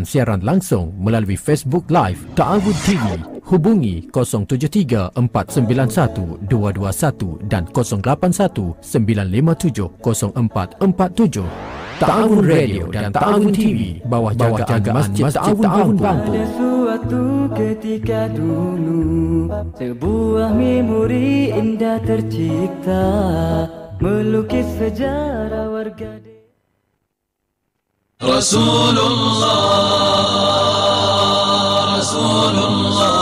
dan siaran langsung melalui Facebook Live Ta'awud TV. Hubungi 073-491-221 dan 081-957-0447. Ta'awun Radio dan Ta'awun TV bawah jagaan, jagaan Masjid, Masjid Ta'awun Bangun. suatu ketika dulu, sebuah memori indah tercipta, melukis sejarah warga رسول الله رسول الله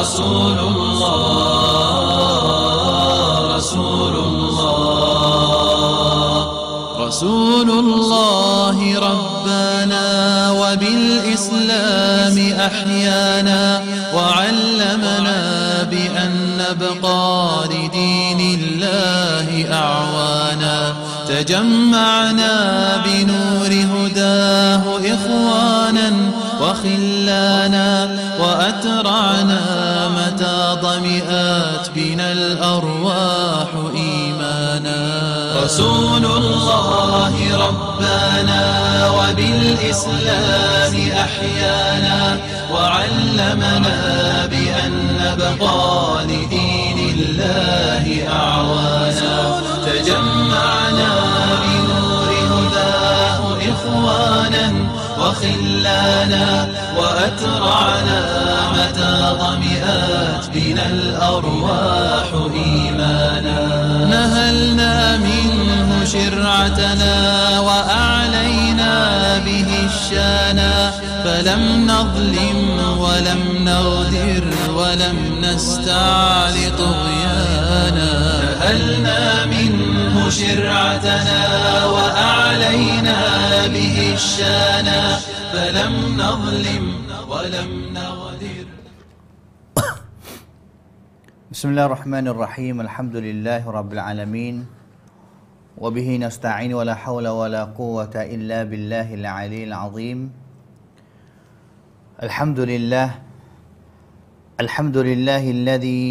رسول الله رسول الله رسول الله ربنا وبالإسلام أحيانا وعلمنا بأن نبقى تجمعنا بنور هداه إخوانا وخلانا وأترعنا متى ضمئات بنا الأرواح إيمانا رسول الله ربنا وبالإسلام أحيانا وعلمنا بأن نبقى لنا وأترعنا متى ظمئت بنا الأرواح إيمانا نهلنا منه شرعتنا وأعلينا به الشانا فلم نظلم ولم نغدر ولم نستعل طغيانا نهلنا منه شرعتنا وأعلينا به الشانا فلم نظلم ولم نغدر بسم الله الرحمن الرحيم الحمد لله رب العالمين وبه نستعين ولا حول ولا قوة إلا بالله العلي العظيم الحمد لله الحمد لله الذي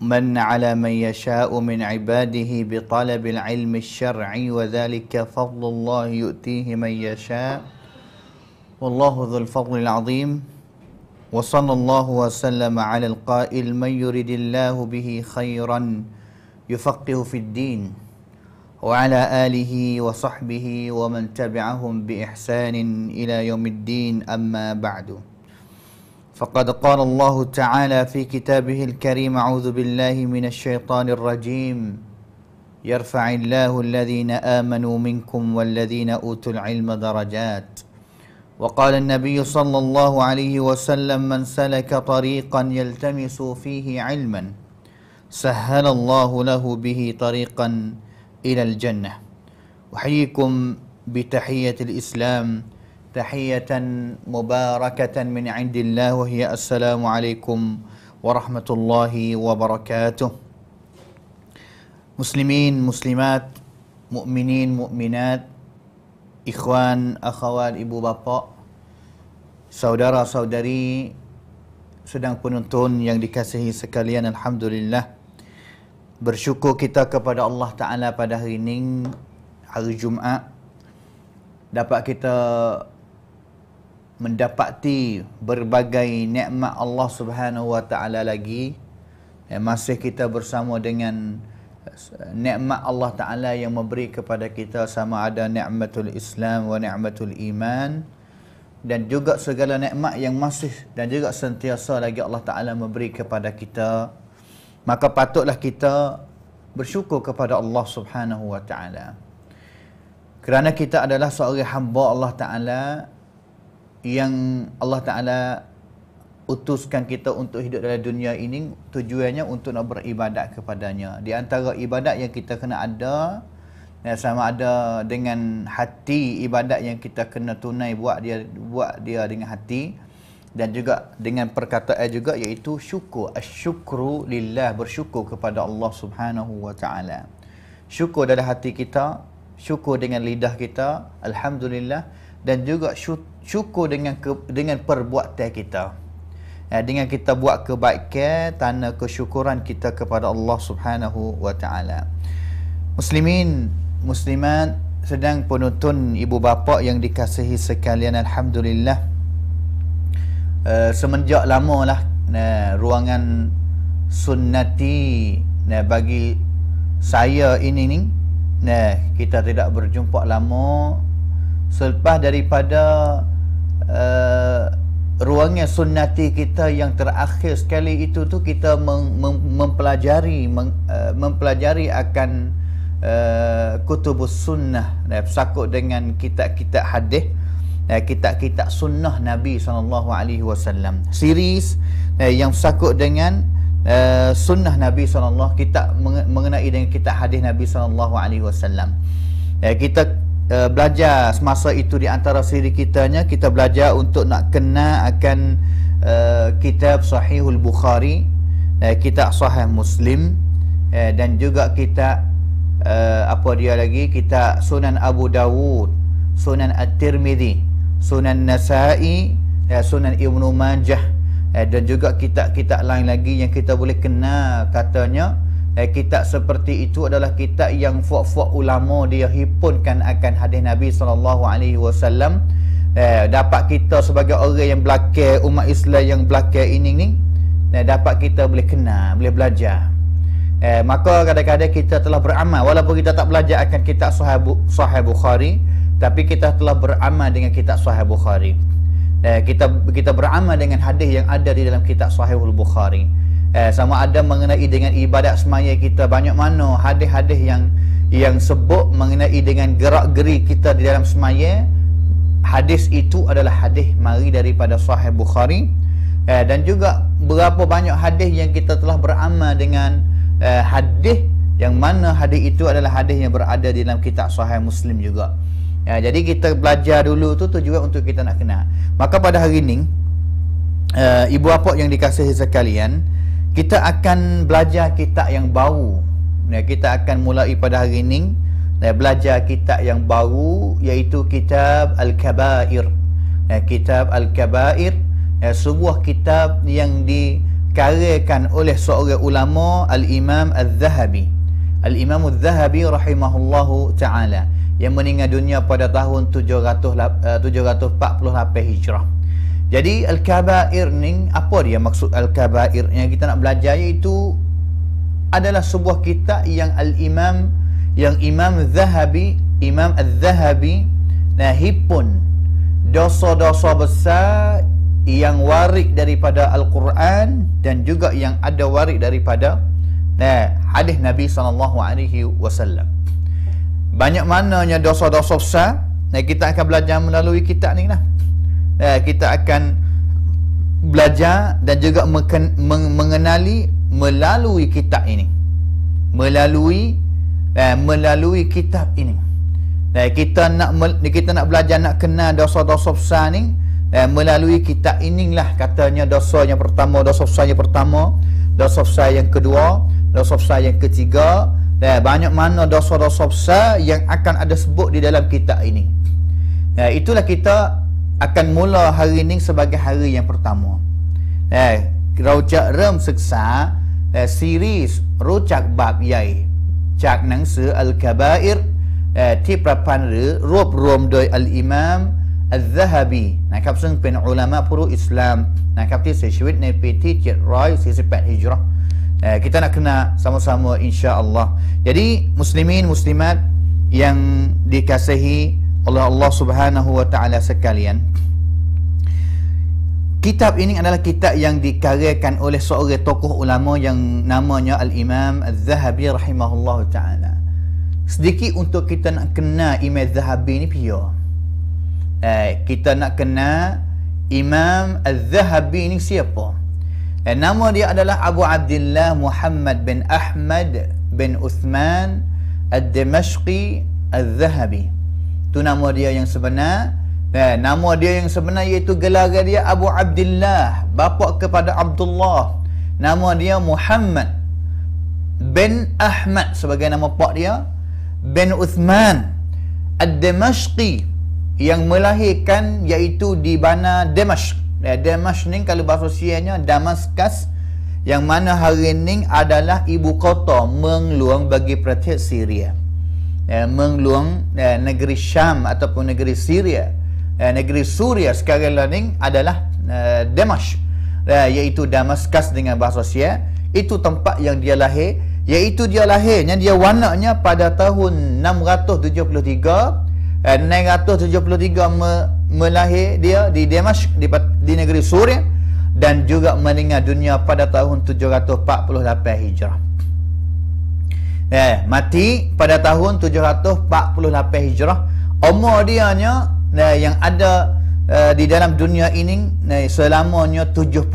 من على من يشاء من عباده بطلب العلم الشرعي وذلك فضل الله يؤتيه من يشاء والله ذو الفضل العظيم وصلى الله وسلم على القائل من يرد الله به خيرا يفقه في الدين وعلى آله وصحبه ومن تبعهم بإحسان إلى يوم الدين أما بعد فقد قال الله تعالى في كتابه الكريم أعوذ بالله من الشيطان الرجيم يرفع الله الذين آمنوا منكم والذين أوتوا العلم درجات وقال النبي صلى الله عليه وسلم من سلك طريقا يلتمس فيه علما سهل الله له به طريقا إلى الجنة أحييكم بتحية الإسلام تحية مباركة من عند الله وهي السلام عليكم ورحمة الله وبركاته مسلمين مسلمات مؤمنين مؤمنات ikhwan, akhwat, ibu bapa, saudara saudari sedang penonton yang dikasihi sekalian Alhamdulillah bersyukur kita kepada Allah Ta'ala pada hari ini hari Jumaat dapat kita mendapati berbagai nikmat Allah Subhanahu Wa Ta'ala lagi masih kita bersama dengan nikmat Allah Taala yang memberi kepada kita sama ada nikmatul Islam wa nikmatul iman dan juga segala nikmat yang masih dan juga sentiasa lagi Allah Taala memberi kepada kita maka patutlah kita bersyukur kepada Allah Subhanahu wa taala kerana kita adalah seorang hamba Allah Taala yang Allah Taala utuskan kita untuk hidup dalam dunia ini tujuannya untuk nak beribadat kepadanya. Di antara ibadat yang kita kena ada ya, sama ada dengan hati ibadat yang kita kena tunai buat dia buat dia dengan hati dan juga dengan perkataan juga iaitu syukur asyukru lillah bersyukur kepada Allah Subhanahu wa taala. Syukur dalam hati kita, syukur dengan lidah kita, alhamdulillah dan juga syukur dengan dengan perbuatan kita eh, dengan kita buat kebaikan tanda kesyukuran kita kepada Allah Subhanahu wa taala. Muslimin, muslimat sedang penonton ibu bapa yang dikasihi sekalian alhamdulillah. Uh, semenjak lamalah uh, ruangan sunnati uh, bagi saya ini ni uh, kita tidak berjumpa lama selepas daripada eh, ruangnya sunnati kita yang terakhir sekali itu tu kita mem- mem- mempelajari mem- uh, eh, mempelajari akan uh, kutubus sunnah eh, sakut dengan kitab-kitab hadis eh, kitab-kitab sunnah Nabi SAW series eh, yang sakut dengan Uh, sunnah Nabi SAW kita mengenai dengan kitab hadis Nabi SAW uh, kita uh, belajar semasa itu di antara siri kitanya kita belajar untuk nak kena akan uh, kitab sahihul bukhari uh, kitab sahih muslim uh, dan juga kitab uh, apa dia lagi kitab sunan abu dawud sunan at-tirmizi sunan nasai uh, sunan ibnu majah uh, dan juga kitab-kitab lain lagi yang kita boleh kenal katanya Eh, kitab seperti itu adalah kitab yang fuak-fuak ulama dia hipunkan akan hadis Nabi saw Eh, dapat kita sebagai orang yang belakang umat Islam yang belakang ini ni eh, dapat kita boleh kenal, boleh belajar. Eh, maka kadang-kadang kita telah beramal walaupun kita tak belajar akan kitab sahabu, sahih Bukhari tapi kita telah beramal dengan kitab sahih Bukhari. Eh, kita kita beramal dengan hadis yang ada di dalam kitab sahih Bukhari eh, sama ada mengenai dengan ibadat semaya kita banyak mana hadis-hadis yang yang sebut mengenai dengan gerak-geri kita di dalam semaya hadis itu adalah hadis mari daripada sahih Bukhari eh, dan juga berapa banyak hadis yang kita telah beramal dengan eh, hadis yang mana hadis itu adalah hadis yang berada di dalam kitab sahih Muslim juga Ya, jadi kita belajar dulu tu tu juga untuk kita nak kenal. Maka pada hari ini uh, eh, ibu bapa yang dikasihi sekalian, kita akan belajar kitab yang baru ya, kita akan mulai pada hari ini ya, belajar kitab yang baru iaitu kitab Al-Kabair ya, kitab Al-Kabair ya, sebuah kitab yang dikarakan oleh seorang ulama Al-Imam Al-Zahabi Al-Imam Al-Zahabi rahimahullahu ta'ala yang meninggal dunia pada tahun 700, 748 eh, Hijrah jadi Al-Kabair ni Apa dia maksud Al-Kabair Yang kita nak belajar iaitu Adalah sebuah kitab yang Al-Imam Yang Imam Zahabi Imam Al-Zahabi Nahipun Dosa-dosa besar Yang warik daripada Al-Quran Dan juga yang ada warik daripada nah, Hadis Nabi SAW Banyak mananya dosa-dosa besar nah, Kita akan belajar melalui kitab ni lah Eh, kita akan belajar dan juga mengenali melalui kitab ini melalui eh, melalui kitab ini eh, kita nak kita nak belajar nak kenal dosa-dosa besar ni eh, melalui kitab inilah katanya dosa yang pertama dosa besar yang pertama dosa besar yang kedua dosa besar yang ketiga eh, banyak mana dosa-dosa besar yang akan ada sebut di dalam kitab ini eh, itulah kita akan mula hari ini sebagai hari yang pertama. Eh, Rojak Rem Seksa eh, series Rojak Bab Yai Cak Nang Se Al-Kabair eh, ที่ประพันธ์หรือรวบรวมโดยอัลอิมามอัลซะฮบีนะครับซึ่งเป็นอุลามะผู้รู้อิสลามนะครับที่เสียชีวิตในปีที่748ฮิจรัชเอ่อ eh, kita nak kena sama-sama insya Allah. jadi muslimin muslimat yang dikasihi oleh Allah Subhanahu Wa Taala sekalian. Kitab ini adalah kitab yang dikarenakan oleh seorang tokoh ulama yang namanya Al-Imam Al-Zahabi rahimahullah ta'ala. Sedikit untuk kita nak kenal Imam Al-Zahabi ni pia. Eh, kita nak kenal Imam Al-Zahabi ni siapa? Eh, nama dia adalah Abu Abdullah Muhammad bin Ahmad bin Uthman Al-Dimashqi Al-Zahabi. Tu nama dia yang sebenar. Dan eh, nama dia yang sebenar iaitu gelar dia Abu Abdullah, bapa kepada Abdullah. Nama dia Muhammad bin Ahmad sebagai nama pak dia bin Uthman Ad-Damashqi yang melahirkan iaitu di Bana Damas. Ya, eh, Damas ni kalau bahasa Syianya Damaskus yang mana hari ini adalah ibu kota mengluang bagi Perancis Syria ya, eh, mengeluang ya, eh, negeri Syam ataupun negeri Syria ya, negeri Suria sekarang ini adalah ya, Damash ya, iaitu Damascus dengan bahasa Syia itu tempat yang dia lahir iaitu dia lahirnya dia wanaknya pada tahun 673 673 me, melahir dia di Damas di, di negeri Suria dan juga meninggal dunia pada tahun 748 Hijrah. Eh, mati pada tahun 748 Hijrah. Umur dianya eh, yang ada eh, di dalam dunia ini eh, selamanya 75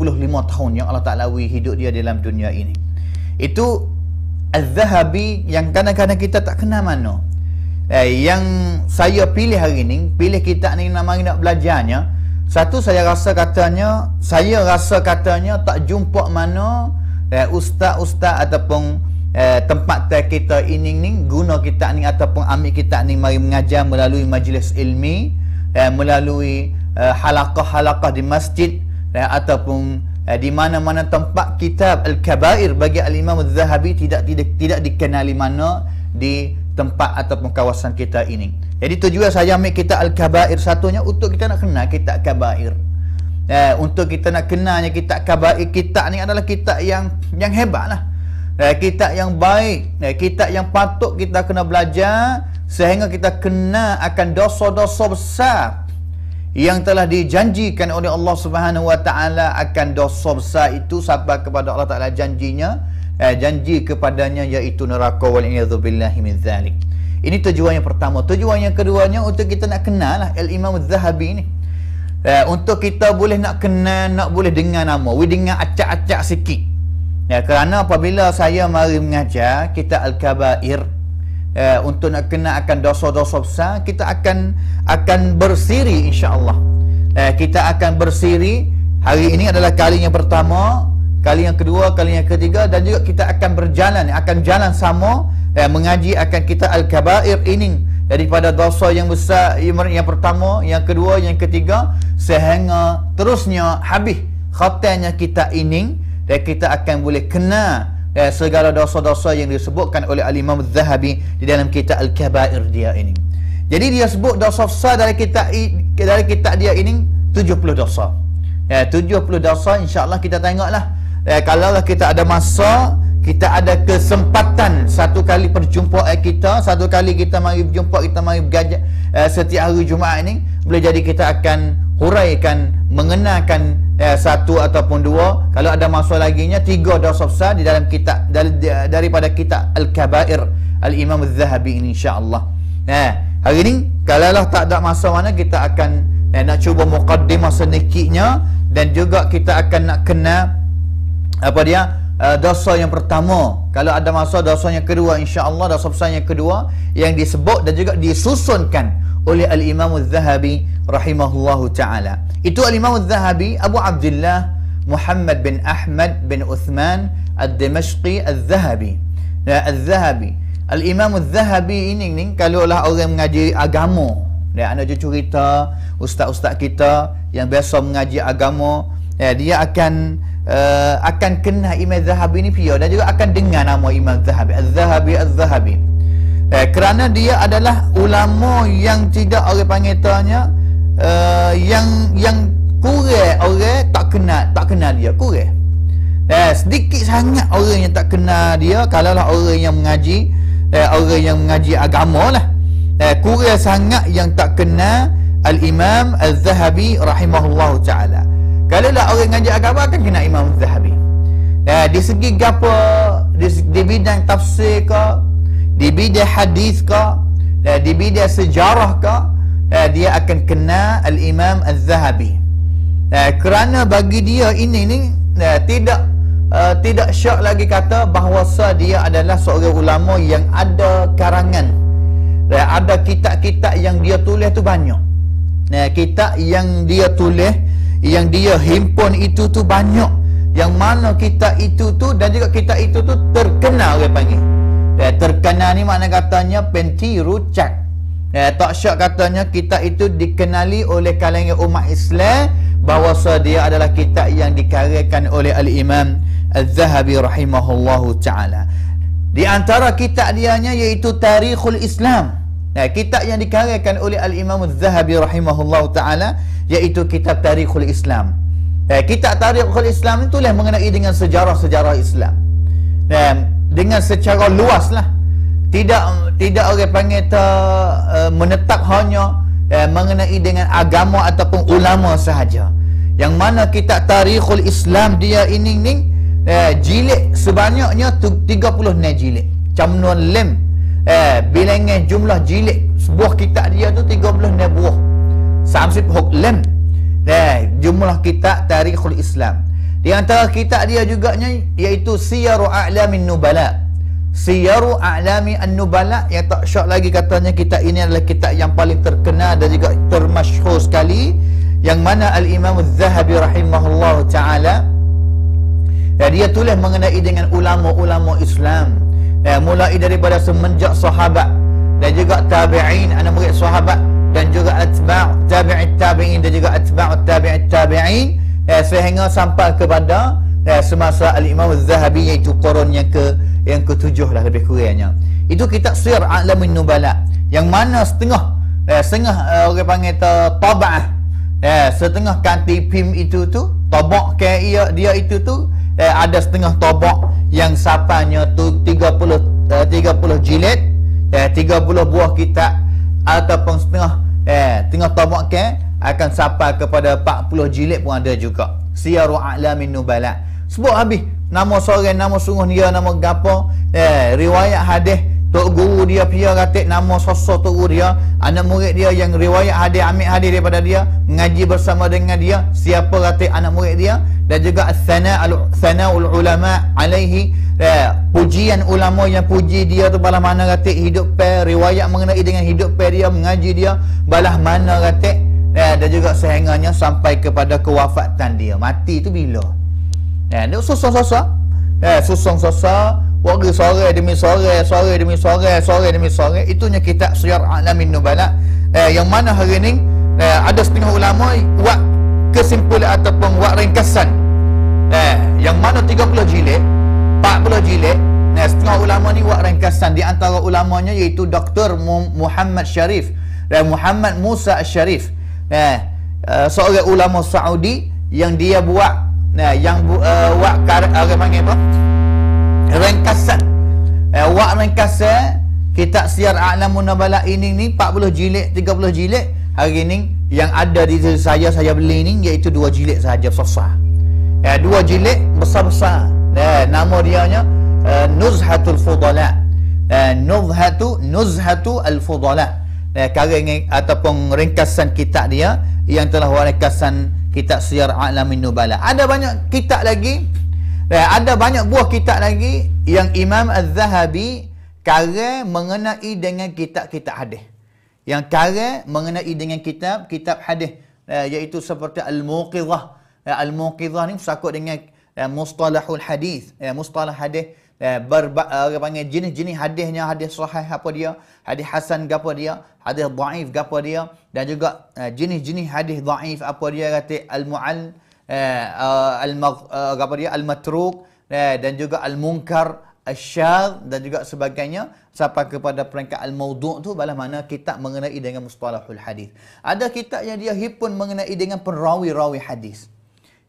tahun yang Allah Taala wi hidup dia dalam dunia ini. Itu Az-Zahabi yang kadang-kadang kita tak kenal mana. Eh, yang saya pilih hari ini, pilih kita ni nama nak belajarnya. Satu saya rasa katanya, saya rasa katanya tak jumpa mana eh, ustaz-ustaz ataupun eh, tempat tel kita ini ni guna kita ni ataupun ambil kita ni mari mengajar melalui majlis ilmi eh, melalui eh, halakah-halakah di masjid eh, ataupun eh, di mana-mana tempat kitab Al-Kabair bagi Al-Imam Al-Zahabi tidak, tidak, tidak dikenali mana di tempat ataupun kawasan kita ini jadi tujuan saya ambil kita Al-Kabair satunya untuk kita nak kenal kitab Kabair eh, untuk kita nak kenalnya kitab Kabair kitab ni adalah kitab yang yang hebat lah eh, kitab yang baik eh, kitab yang patut kita kena belajar sehingga kita kena akan dosa-dosa besar yang telah dijanjikan oleh Allah Subhanahu Wa Taala akan dosa besar itu sabar kepada Allah Taala janjinya eh, janji kepadanya iaitu neraka wal iyadhu billahi min zalik ini tujuan yang pertama tujuan yang keduanya untuk kita nak kenal lah Al-Imam Zahabi ni eh, untuk kita boleh nak kenal nak boleh dengar nama we dengar acak-acak sikit Ya, kerana apabila saya mari mengajar kita al-kabair ya, untuk nak kena akan dosa-dosa besar, kita akan akan bersiri insya-Allah. Ya, kita akan bersiri. Hari ini adalah kali yang pertama, kali yang kedua, kali yang ketiga dan juga kita akan berjalan, akan jalan sama ya, mengaji akan kita al-kabair ini daripada dosa yang besar yang pertama, yang kedua, yang ketiga sehingga terusnya habis khatanya kita ini dan kita akan boleh kena eh, segala dosa-dosa yang disebutkan oleh Al-Imam Zahabi di dalam kitab Al-Kabair dia ini jadi dia sebut dosa besar dari kitab dari kitab dia ini 70 dosa ya eh, 70 dosa insyaAllah kita tengoklah eh, kalau kita ada masa kita ada kesempatan satu kali perjumpaan kita satu kali kita mari berjumpa kita mari bergajak eh, setiap hari Jumaat ini boleh jadi kita akan huraikan mengenakan eh, satu ataupun dua kalau ada masalah laginya tiga dosa besar di dalam kitab dal, daripada kitab al-kabair al-imam az-zahabi ini Allah. nah eh, hari ini kalaulah tak ada masa mana kita akan eh, nak cuba mukadim masa nikinya dan juga kita akan nak kena apa dia Uh, dosa yang pertama kalau ada masa dosa yang kedua Allah dosa besar yang kedua yang disebut dan juga disusunkan oleh Al-Imam Al-Zahabi rahimahullahu ta'ala. Itu Al-Imam Al-Zahabi Abu Abdullah Muhammad bin Ahmad bin Uthman Al-Dimashqi Al-Zahabi. Ya, Al-Zahabi. Al-Imam Al-Zahabi ini, ini kalau lah orang mengaji agama. Ya, ada je cerita ustaz-ustaz kita yang biasa mengaji agama. Ya, dia akan uh, akan kenal Imam Al-Zahabi ini pia dan juga akan dengar nama Imam Al-Zahabi. Al-Zahabi, Al-Zahabi. Al-Zahabi eh, kerana dia adalah ulama yang tidak orang panggil tanya uh, yang yang kurang orang tak kenal tak kenal dia kurang Eh, sedikit sangat orang yang tak kenal dia kalau lah orang yang mengaji eh, orang yang mengaji agama lah eh, kurang sangat yang tak kenal Al-Imam Al-Zahabi rahimahullahu ta'ala kalau lah orang mengaji agama akan kenal Imam Al-Zahabi eh, di segi gapa di, di bidang tafsir ke di bidang hadis ka eh, di bidang sejarah ka eh, dia akan kena al-Imam Az-Zahabi eh, kerana bagi dia ini ni eh, tidak eh, tidak syak lagi kata bahawa dia adalah seorang ulama yang ada karangan eh, ada kitab-kitab yang dia tulis tu banyak eh, kitab yang dia tulis yang dia himpun itu tu banyak yang mana kitab itu tu dan juga kitab itu tu terkenal dia panggil Ya, eh, terkena ni makna katanya penti rucak. Ya, eh, tak syak katanya kita itu dikenali oleh kalangan umat Islam bahawa dia adalah kitab yang dikarenakan oleh al-Imam Az-Zahabi rahimahullahu taala. Di antara kitab dianya iaitu Tarikhul Islam. Ya, kitab yang dikarenakan oleh al-Imam Az-Zahabi rahimahullahu taala iaitu kitab Tarikhul Islam. Ya, kitab Tarikhul Islam itulah mengenai dengan sejarah-sejarah Islam. ya, dengan secara luas lah tidak tidak orang panggil ta, uh, eh, menetap hanya uh, mengenai dengan agama ataupun ulama sahaja yang mana kitab tarikhul islam dia ini ni uh, jilid sebanyaknya 30 ni jilid macam lem uh, bilangan jumlah jilid sebuah kitab dia tu 30 ni buah samsip huk lem uh, jumlah kitab tarikhul islam di antara kitab dia juga ni iaitu Siyaru A'lamin Nubala. Siyaru A'lami An-Nubala yang tak syak lagi katanya kitab ini adalah kitab yang paling terkenal dan juga termasyhur sekali yang mana Al-Imam Az-Zahabi rahimahullah taala ya, dia tulis mengenai dengan ulama-ulama Islam ya, mulai daripada semenjak sahabat dan juga tabi'in anak murid sahabat dan juga atba' tabi'i tabi'in dan juga atba' tabi'i tabi'in tabi eh, sehingga sampai kepada eh, semasa al-Imam Az-Zahabi iaitu qurun yang ke yang ketujuh lah lebih kurangnya itu kitab Sir A'lamun Nubala yang mana setengah eh, setengah eh, orang panggil ta tabah eh, setengah kanti pim itu tu tabak ke ia, dia itu tu eh, ada setengah tabak yang sapanya tu 30 eh, 30 jilid eh, 30 buah kitab ataupun setengah eh tengah tabak ke akan sapa kepada 40 jilid pun ada juga siaru a'lamin nubala sebut habis nama seorang nama sungguh dia nama gapo eh riwayat hadis tok guru dia pia ratik nama sosok tok guru dia anak murid dia yang riwayat hadis ambil hadis daripada dia mengaji bersama dengan dia siapa ratik anak murid dia dan juga sana sana sanaul ulama alaihi eh, pujian ulama yang puji dia tu balah mana ratik hidup pe riwayat mengenai dengan hidup pe dia mengaji dia balah mana ratik Ya, eh, dan juga sehengahnya sampai kepada kewafatan dia. Mati tu bila? Ya, dia susah-susah. Ya, susah-susah. Waktu sore demi sore, sore demi sore, sore demi sore. Itunya kitab Syiar Alamin Nubala. Eh, yang mana hari ini eh, ada setengah ulama buat kesimpulan ataupun buat ringkasan. Eh, yang mana 30 jilid, 40 jilid. Nah, setengah ulama ni buat ringkasan di antara ulamanya iaitu Dr. Muhammad Sharif dan Muhammad Musa Sharif. Eh, eh, seorang ulama Saudi yang dia buat nah eh, yang eh, buat uh, orang panggil apa ringkasan eh, buat ringkasan kitab siar alamun nabala ini ni 40 jilid 30 jilid hari ni yang ada di saya saya beli ni iaitu 2 jilid sahaja besar eh, dua jilid besar-besar eh, nama dia nya uh, nuzhatul fudala eh, nuzhatu nuzhatu al fudala eh, karing ataupun ringkasan kitab dia yang telah ringkasan kitab Syiar Alamin Nubala. Ada banyak kitab lagi. Eh, ada banyak buah kitab lagi yang Imam Az-Zahabi karang mengenai dengan kitab-kitab hadis. Yang karang mengenai dengan kitab-kitab hadis eh, iaitu seperti Al-Muqidhah. Eh, Al-Muqidhah ni bersangkut dengan eh, Mustalahul Hadis, eh, Mustalah Hadis eh, berba, uh, eh, panggil jenis-jenis hadisnya, hadis sahih apa dia, hadis hasan apa dia, hadis dhaif apa dia dan juga eh, jenis-jenis hadis dhaif apa dia kata al-mu'all eh, al-mag uh, al-matruk dan juga al-munkar asyar dan juga sebagainya sampai kepada peringkat al-maudu' tu balah mana kitab mengenai dengan mustalahul hadis. Ada kitab yang dia himpun mengenai dengan perawi-rawi hadis.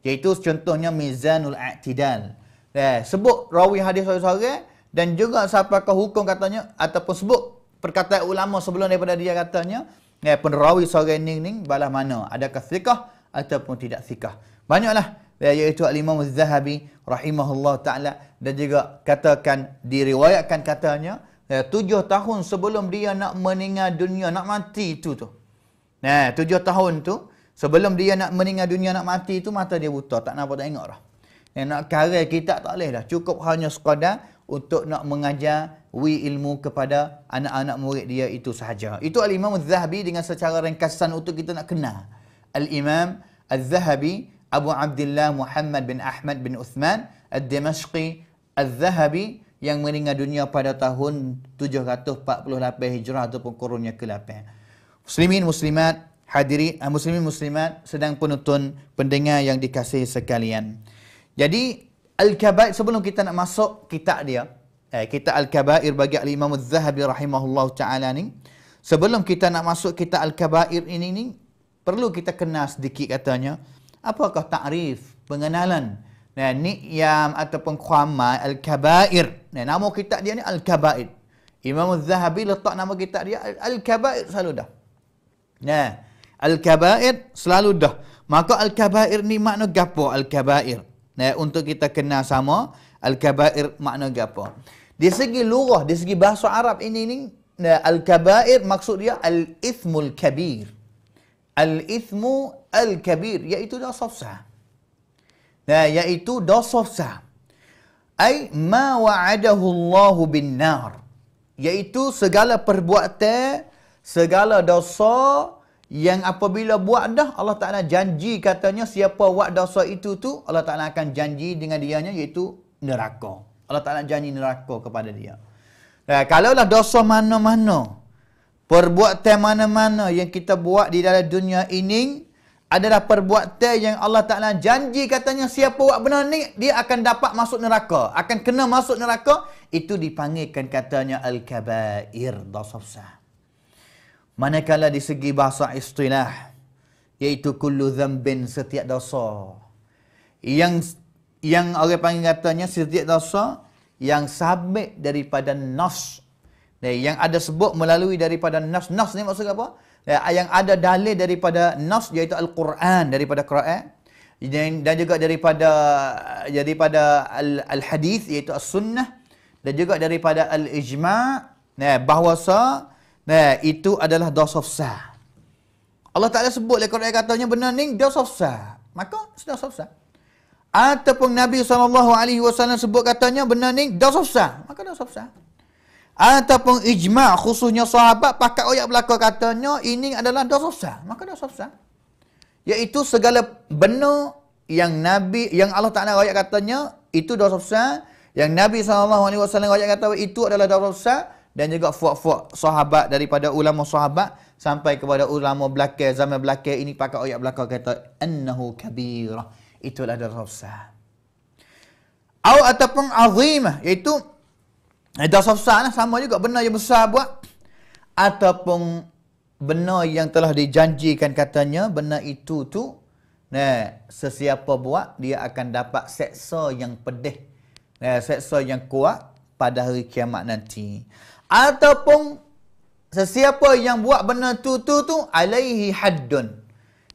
Iaitu contohnya Mizanul A'tidal. Eh, sebut rawi hadis seorang-seorang dan juga siapa ke hukum katanya ataupun sebut perkataan ulama sebelum daripada dia katanya eh, penerawi seorang ini, ini balas mana adakah sikah ataupun tidak sikah banyaklah eh, iaitu Al-Imam Al-Zahabi rahimahullah ta'ala dan juga katakan diriwayatkan katanya eh, tujuh tahun sebelum dia nak meninggal dunia nak mati itu tu nah, eh, tujuh tahun tu sebelum dia nak meninggal dunia nak mati itu mata dia buta tak nampak tak ingat lah yang nak karir kitab tak boleh dah. Cukup hanya sekadar untuk nak mengajar wi ilmu kepada anak-anak murid dia itu sahaja. Itu Al-Imam Al-Zahabi dengan secara ringkasan untuk kita nak kenal. Al-Imam Al-Zahabi Abu Abdullah Muhammad bin Ahmad bin Uthman Al-Dimashqi Al-Zahabi yang meninggal dunia pada tahun 748 Hijrah ataupun kurunnya ke-8. Muslimin Muslimat hadiri eh, Muslimin Muslimat sedang penonton pendengar yang dikasihi sekalian. Jadi al-kabair sebelum kita nak masuk kitab dia, eh, kita al-kabair bagi al-Imam Az-Zahabi rahimahullahu taala ni, sebelum kita nak masuk kita al-kabair ini ni, perlu kita kenal sedikit katanya, apakah takrif pengenalan Nah, eh, ni'yam ataupun khamai al-kabair. Nah, eh, nama kitab dia ni al-kabair. Imam Az-Zahabi letak nama kitab dia al-kabair selalu dah. Nah, eh, al-kabair selalu dah. Maka al-kabair ni makna gapo al-kabair? Ya, untuk kita kenal sama Al-Kabair makna apa. Di segi lurah, di segi bahasa Arab ini ni eh, Al-Kabair maksud dia Al-Ithmul Kabir. Al-Ithmu Al-Kabir iaitu dosa besar. Ya, eh, iaitu dosa besar. Ai ma wa'adahu Allah bin nar. Iaitu segala perbuatan, segala dosa yang apabila buat dah Allah Taala janji katanya siapa buat dosa itu tu Allah Taala akan janji dengan dia nya iaitu neraka. Allah Taala janji neraka kepada dia. Nah, kalau lah dosa mana-mana, perbuatan mana-mana yang kita buat di dalam dunia ini adalah perbuatan yang Allah Taala janji katanya siapa buat benda ni dia akan dapat masuk neraka, akan kena masuk neraka, itu dipanggilkan katanya al-kabair dosa besar. Manakala di segi bahasa istilah iaitu kullu dhanbin setiap dosa. Yang yang orang panggil katanya setiap dosa yang sabit daripada nas. yang ada sebut melalui daripada nas. Nas ni maksud apa? yang ada dalil daripada nas iaitu al-Quran daripada Quran dan juga daripada daripada al-hadis iaitu as-sunnah dan juga daripada al-ijma' nah bahawa Nah, itu adalah dos of sah. Allah Ta'ala sebut lah Quran katanya benar ni dos of Maka sudah dos of Ataupun Nabi SAW sebut katanya benar ni dos of Maka dos of sah. Ataupun ijma' khususnya sahabat pakai oyak belaka katanya ini adalah dos of Maka dos of sah. segala benda yang Nabi yang Allah Ta'ala oyak katanya itu dos of Yang Nabi SAW ayat kata itu adalah dos of dan juga fuak-fuak sahabat daripada ulama sahabat sampai kepada ulama belakang zaman belakang ini pakai ayat belakang kata annahu kabirah itulah adalah besar atau ataupun azim iaitu adalah eh, besar lah sama juga benda yang besar buat ataupun benda yang telah dijanjikan katanya benda itu tu nah sesiapa buat dia akan dapat seksa yang pedih nah seksa yang kuat pada hari kiamat nanti ataupun sesiapa yang buat benda tu tu tu alaihi haddun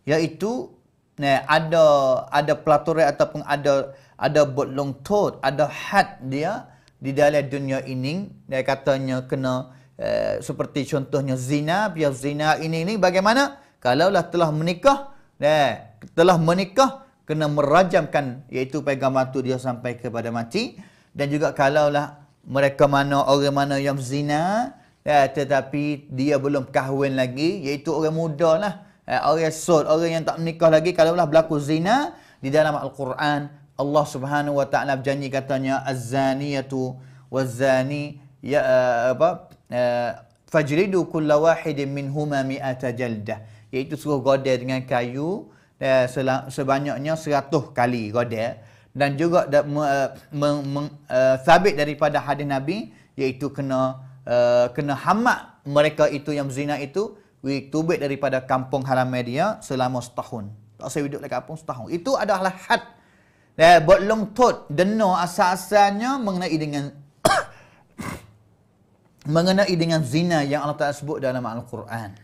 iaitu ne ada ada pelaturan ataupun ada ada bodlong tot ada had dia di dalam dunia ini dia katanya kena eh, seperti contohnya zina biar zina ini ini bagaimana kalaulah telah menikah eh, telah menikah kena merajamkan iaitu pegang batu dia sampai kepada mati dan juga kalaulah mereka mana orang mana yang zina ya, tetapi dia belum kahwin lagi iaitu orang muda lah ya, orang sol, orang yang tak menikah lagi kalau lah berlaku zina di dalam Al-Quran Allah subhanahu wa ta'ala berjanji katanya az-zaniyatu wal-zani ya, eh, apa eh, fajridu kulla wahidin minhuma mi'ata jaldah iaitu suruh godel dengan kayu ya, sebanyaknya seratus kali godel dan juga da, me, me, me, uh, sabit daripada hadis Nabi iaitu kena uh, kena hamak mereka itu yang zina itu ditubik daripada kampung halaman dia selama setahun. Tak saya hidup dekat kampung setahun. Itu adalah had. Eh, belum tot deno asasannya mengenai dengan mengenai dengan zina yang Allah Taala sebut dalam Al-Quran.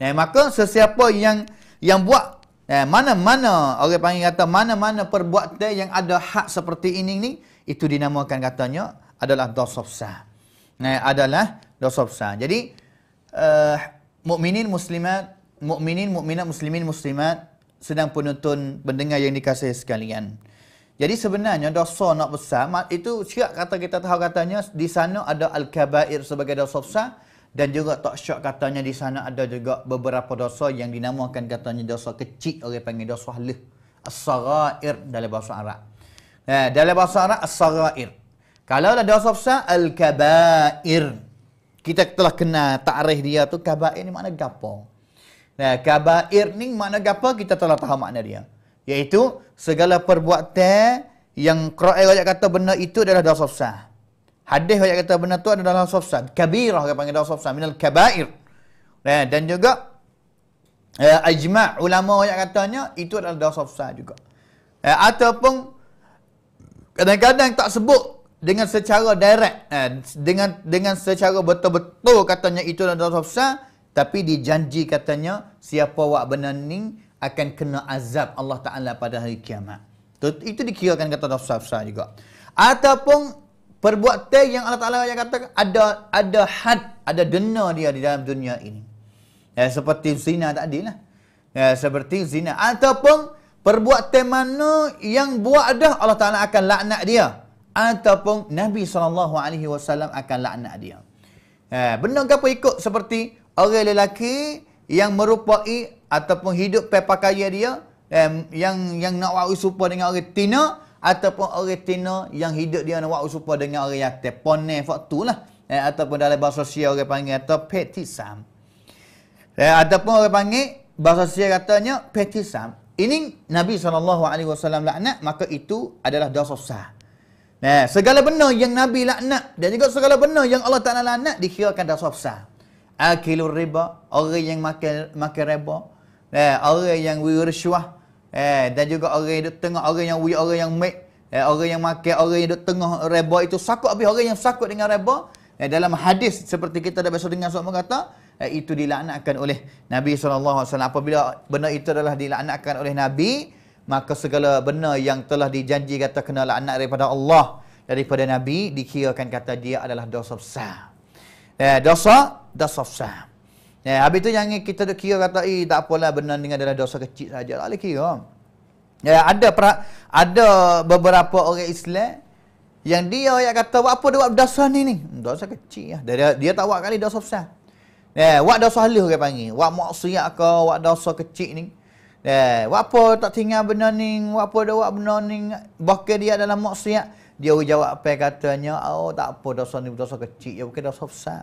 Eh, maka sesiapa yang yang buat Eh, mana-mana orang panggil kata mana-mana perbuatan yang ada hak seperti ini ni itu dinamakan katanya adalah dosa besar. Eh, adalah dosa besar. Jadi uh, mukminin muslimat, mukminin mukminat muslimin muslimat sedang penonton mendengar yang dikasih sekalian. Jadi sebenarnya dosa nak besar itu siap kata kita tahu katanya di sana ada al-kabair sebagai dosa besar dan juga tak syak katanya di sana ada juga beberapa dosa yang dinamakan katanya dosa kecil orang panggil dosa leh. As-sagair dalam bahasa Arab. Eh, dalam bahasa Arab as-sagair. Kalau ada dosa besar al-kabair. Kita telah kena takrif dia tu kabair ni makna gapo. Nah, kabair ni makna gapo kita telah tahu makna dia. Iaitu segala perbuatan yang Quran kata benar itu adalah dosa besar. Hadis banyak kata benda tu adalah dalam besar. Kabirah orang panggil dosa besar. Minal kabair. Eh, dan juga uh, eh, ijma' ulama yang katanya itu adalah dosa besar juga. Uh, ataupun kadang-kadang tak sebut dengan secara direct. Uh, dengan dengan secara betul-betul katanya itu adalah dosa besar. Tapi dijanji katanya siapa buat benda ni akan kena azab Allah Ta'ala pada hari kiamat. Itu, itu dikirakan kata dosa besar juga. Ataupun perbuatan yang Allah Taala yang kata ada ada had, ada denda dia di dalam dunia ini. Ya, seperti zina tadi lah. Ya, seperti zina ataupun perbuatan mana yang buat dah Allah Taala akan laknat dia ataupun Nabi saw akan laknat dia. Ha, ya, benda apa ikut seperti orang lelaki yang merupai ataupun hidup pakaian dia yang yang nak wau supaya dengan orang tina ataupun orang tina yang hidup dia nak buat supaya dengan orang yang ponen waktu lah eh, ataupun dalam bahasa sosial orang panggil atau petisam eh, ataupun orang panggil bahasa sosial katanya petisam ini Nabi SAW laknat maka itu adalah dosa sah. Eh, nah, segala benda yang Nabi laknat dan juga segala benda yang Allah Ta'ala laknat dikirakan dosa sah. akilur riba orang yang makan makan riba eh, orang yang wirsyuah Eh, dan juga orang yang duduk tengah, orang yang wuih, orang yang mek, eh, orang yang makai orang yang duduk tengah reba itu sakut habis orang yang sakut dengan reba. Eh, dalam hadis seperti kita dah biasa dengar semua kata, eh, itu dilaknatkan oleh Nabi SAW. Apabila benda itu adalah dilaknatkan oleh Nabi, maka segala benda yang telah dijanji kata kena laknat daripada Allah, daripada Nabi, dikirakan kata dia adalah dosa besar. Eh, dosa, dosa besar. Ya, habis tu jangan kita tu kira kata eh tak apalah benda ni adalah dosa kecil saja. Tak boleh kira. Ya, ada pra, ada beberapa orang Islam yang dia yang kata buat apa dia buat dosa ni ni? Dosa kecil ya. Dia, dia tak buat kali dosa besar. Ya, buat dosa halus orang panggil. Buat maksiat ke, buat dosa kecil ni. Ya, buat apa tak tinggal benda ni? Buat apa dia buat benda ni? Bahkan dia dalam maksiat, dia jawab apa katanya, oh tak apa dosa ni dosa kecil ya, bukan dosa besar.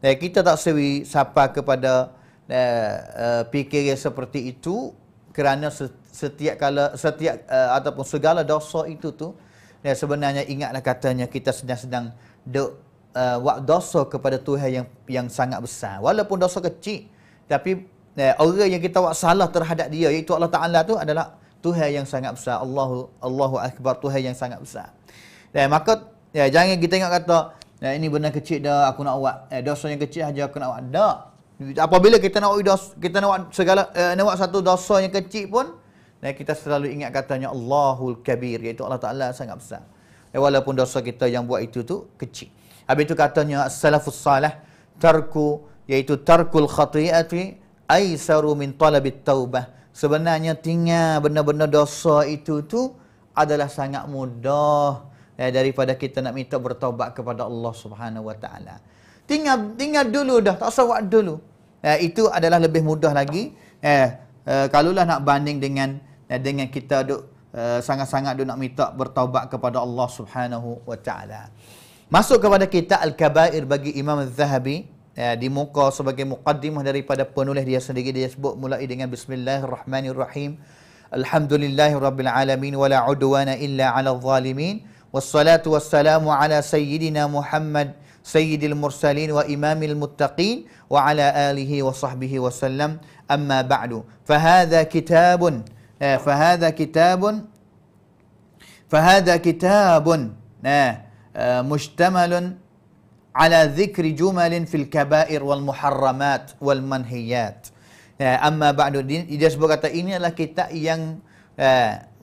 Dan eh, kita tak sewi sapa kepada uh, uh, fikir yang seperti itu kerana setiap kala setiap uh, ataupun segala dosa itu tu ya, sebenarnya ingatlah katanya kita sedang-sedang dok uh, wak dosa kepada Tuhan yang yang sangat besar walaupun dosa kecil tapi uh, orang yang kita wak salah terhadap dia iaitu Allah Taala tu adalah Tuhan yang sangat besar Allahu Allahu akbar Tuhan yang sangat besar dan maka ya, jangan kita ingat kata Nah ini benda kecil dah aku nak buat. Eh, dosa yang kecil saja aku nak buat. Tak. Apabila kita nak buat kita nak buat segala eh, nak buat satu dosa yang kecil pun, dan kita selalu ingat katanya Allahul Kabir iaitu Allah Taala sangat besar. Eh, walaupun dosa kita yang buat itu tu kecil. Habis itu katanya salafus salih tarku iaitu tarkul khati'ati aisaru min talabit taubah. Sebenarnya tinggal benda-benda dosa itu tu adalah sangat mudah ya, daripada kita nak minta bertobat kepada Allah Subhanahu Wa Taala. Tinggal tinggal dulu dah, tak usah buat dulu. Ya, itu adalah lebih mudah lagi. Eh, ya, eh, kalaulah nak banding dengan ya, dengan kita duk sangat-sangat uh, duk nak minta bertobat kepada Allah Subhanahu Wa Taala. Masuk kepada kita Al-Kabair bagi Imam Al-Zahabi ya, di muka sebagai mukaddimah daripada penulis dia sendiri dia sebut mulai dengan Bismillahirrahmanirrahim. Alhamdulillahirabbil alamin wala illa 'alal zalimin. والصلاة والسلام على سيدنا محمد سيد المرسلين وإمام المتقين وعلى آله وصحبه وسلم أما بعد فهذا كتاب فهذا كتاب فهذا كتاب مشتمل على ذكر جمل في الكبائر والمحرمات والمنهيات أما بعد dia sebut kata ini adalah kitab yang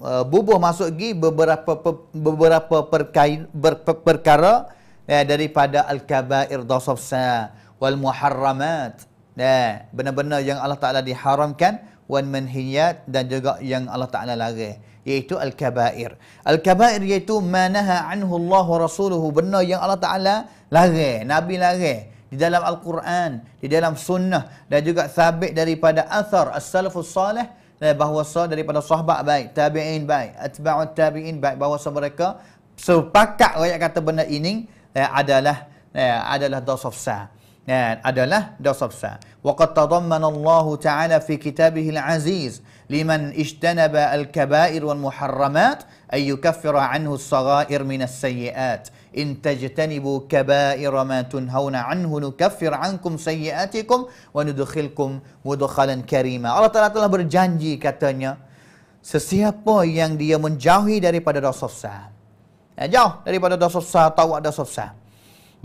uh, bubuh masuk gi beberapa per, beberapa perkain, ber, per, perkara ya, daripada al-kabair dosa, wal muharramat. Ya, benar-benar yang Allah Taala diharamkan wan manhiyat dan juga yang Allah Taala larang iaitu al-kabair. Al-kabair iaitu ma anhu Allah rasuluhu benar yang Allah Taala larang, Nabi larang di dalam al-Quran, di dalam sunnah dan juga sabit daripada athar as-salafus -salih Eh, bahawa daripada sahabat baik, tabi'in baik, atba'ut tabi'in baik, bahawa mereka sepakat rakyat kata benda ini eh, adalah eh, adalah dosa besar. Dan adalah dosa besar. Waqad tadamman Allah Ta'ala fi kitabihi al-aziz liman ijtanaba al-kabair wal-muharramat ay yukaffira anhu as-saghair min as-sayyi'at. إن تجتنبوا كبائر ما تنهون عنه نكفر عنكم سيئاتكم وندخلكم مدخلا كريما Allah Ta'ala telah berjanji katanya Sesiapa yang dia menjauhi daripada dosa besar eh, Jauh daripada dosa besar, tawak dosa besar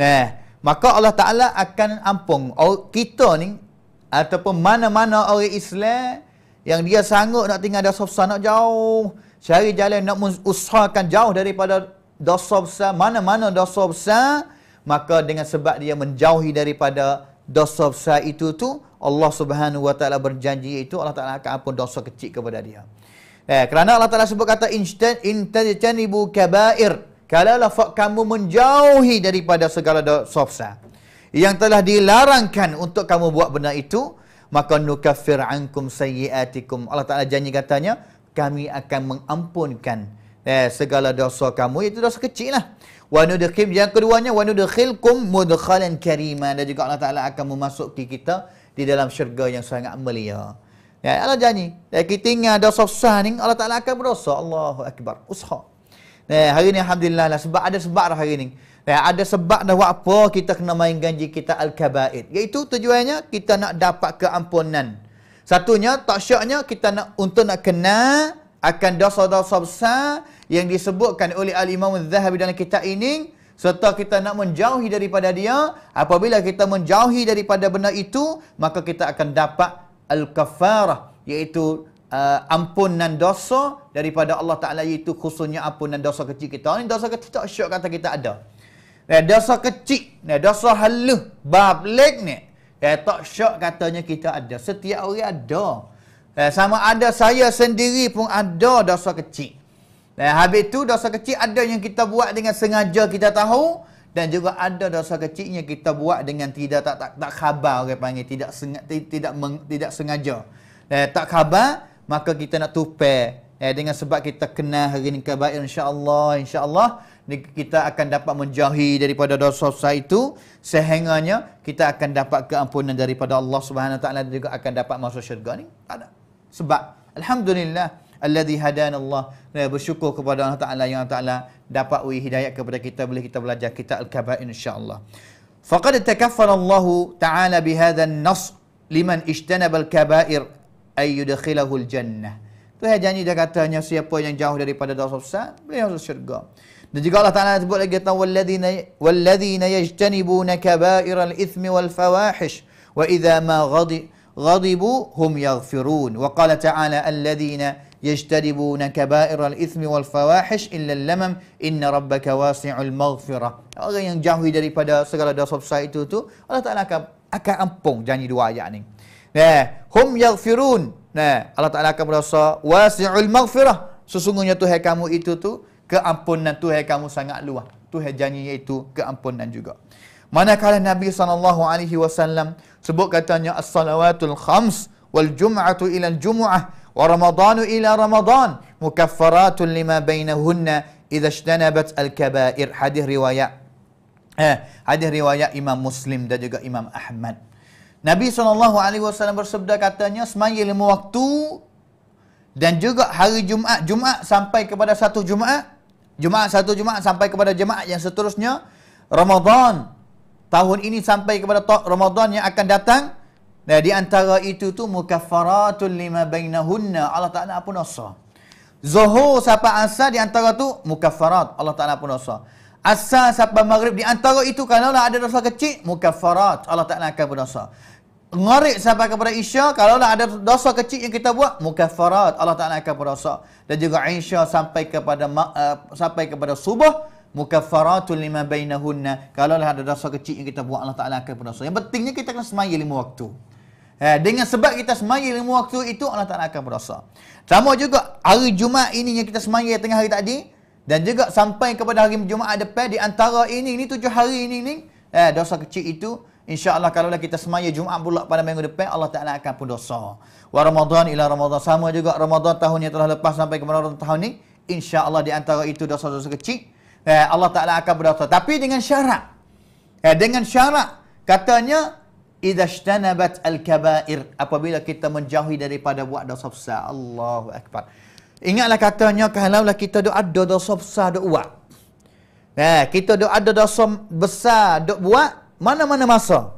Nah, eh, maka Allah Ta'ala akan ampung kita ni Ataupun mana-mana orang Islam Yang dia sanggup nak tinggal dosa besar, nak jauh Cari jalan nak usahakan jauh daripada dosa besar, mana-mana dosa besar, maka dengan sebab dia menjauhi daripada dosa besar itu tu, Allah Subhanahu Wa Taala berjanji itu Allah Taala akan ampun dosa kecil kepada dia. Eh, kerana Allah Taala sebut kata instan intan ibu kabair. Kalau lafak kamu menjauhi daripada segala dosa besar yang telah dilarangkan untuk kamu buat benda itu, maka nukafir ankum sayyiatikum. Allah Taala janji katanya kami akan mengampunkan eh, segala dosa kamu itu dosa kecil lah. Wanudakhil yang keduanya kum, wanudakhilkum mudkhalan kariman dan juga Allah Taala akan memasuki kita di dalam syurga yang sangat mulia. Ya Allah janji. Ya kita tinggal dosa besar Allah Taala akan berdosa. Allahu akbar. Usha. Nah, eh, hari ini alhamdulillah lah sebab ada sebab dah hari ini. Nah, eh, ada sebab dah apa kita kena main ganji kita al kabait. Yaitu tujuannya kita nak dapat keampunan. Satunya tak syaknya kita nak untuk nak kena akan dosa-dosa besar yang disebutkan oleh Al-Imam zahabi dalam kitab ini serta kita nak menjauhi daripada dia apabila kita menjauhi daripada benda itu maka kita akan dapat Al-Kafarah iaitu uh, ampunan dosa daripada Allah Ta'ala itu khususnya ampunan dosa kecil kita ini dosa kecil tak syok kata kita ada ya, dosa kecil ya, dosa halus bablik ni ya, tak syok katanya kita ada setiap orang ada ya, sama ada saya sendiri pun ada dosa kecil dan habis tu dosa kecil ada yang kita buat dengan sengaja kita tahu dan juga ada dosa kecil yang kita buat dengan tidak tak tak tak khabar orang panggil tidak sengaja tidak meng, tidak sengaja. Eh, tak khabar maka kita nak tupai eh, dengan sebab kita kena hari ini kebaik insya-Allah kita akan dapat menjauhi daripada dosa-dosa itu sehingganya kita akan dapat keampunan daripada Allah Subhanahu taala juga akan dapat masuk syurga ni tak ada sebab alhamdulillah alladhi hadana Allah Saya bersyukur kepada Allah Taala yang Allah Taala dapat beri hidayah kepada kita boleh kita belajar kitab al-kabair insya-Allah. Faqad takaffala Allah Taala bi hadha an nass liman ijtanaba al-kabair ay yudkhilahu al-jannah. Tu Tuhan janji dia katanya siapa yang jauh daripada dosa besar, boleh masuk syurga. Dan juga Allah Taala sebut lagi tentang walladhina walladhina yajtanibuna kaba'ir al ithmi wal fawahish wa idza ma ghadi ghadibu hum yaghfirun. Wa qala ta'ala alladzina يجتنبون كبائر الإثم والفواحش إلا اللمم إن ربك واسع المغفرة orang yang jauhi daripada segala dosa besar itu tu Allah Taala akan akan ampun janji dua ayat ni nah hum yaghfirun nah Allah Taala akan berasa wasiul maghfirah sesungguhnya Tuhan kamu itu tu keampunan Tuhan kamu sangat luas Tuhan janji itu keampunan juga manakala Nabi sallallahu alaihi wasallam sebut katanya as-salawatul khams wal jum'atu ila al-jum'ah ورمضان Ramadan, رمضان مكفرات لما بينهن إذا اجتنبت الكبائر حديث رواية eh, حديث riwayat Imam Muslim dan juga Imam Ahmad. Nabi SAW bersabda katanya semaya lima waktu dan juga hari Jumaat. Jumaat sampai kepada satu Jumaat. Jumaat satu Jumaat sampai kepada Jumaat yang seterusnya. Ramadan tahun ini sampai kepada Ramadan yang akan datang. Dan di antara itu tu mukaffaratul lima bainahunna Allah Taala pun dosa. Zuhur siapa asar di antara tu mukaffarat Allah Taala pun dosa. Asar siapa maghrib di antara itu kalaulah ada dosa kecil mukaffarat Allah Taala akan berdosa. Ngarik sampai kepada Isya, lah ada dosa kecil yang kita buat, mukaffarat Allah Ta'ala akan berdosa. Dan juga Isya sampai kepada uh, sampai kepada subuh, mukaffaratul lima bainahunna. lah ada dosa kecil yang kita buat, Allah Ta'ala akan berdosa. Yang pentingnya kita kena semaya lima waktu. Eh, dengan sebab kita semaya lima waktu itu, Allah Ta'ala akan berdosa. Sama juga hari Jumaat ini yang kita semaya tengah hari tadi. Dan juga sampai kepada hari Jumaat depan, di antara ini, ini tujuh hari ini, ini eh, dosa kecil itu. InsyaAllah kalau lah kita semaya Jumaat pula pada minggu depan, Allah Ta'ala akan pun dosa. Wa Ramadan ila Ramadan. Sama juga Ramadan tahun yang telah lepas sampai kepada Ramadan tahun ini. InsyaAllah di antara itu dosa-dosa kecil. Eh, Allah Ta'ala akan berdosa. Tapi dengan syarat. Eh, dengan syarat. Katanya, idhashtanabat al-kabair apabila kita menjauhi daripada buat dosa besar Allahu akbar ingatlah katanya kalaulah kita duk ada dosa besar duk buat eh, kita duk ada dosa besar do buat mana-mana masa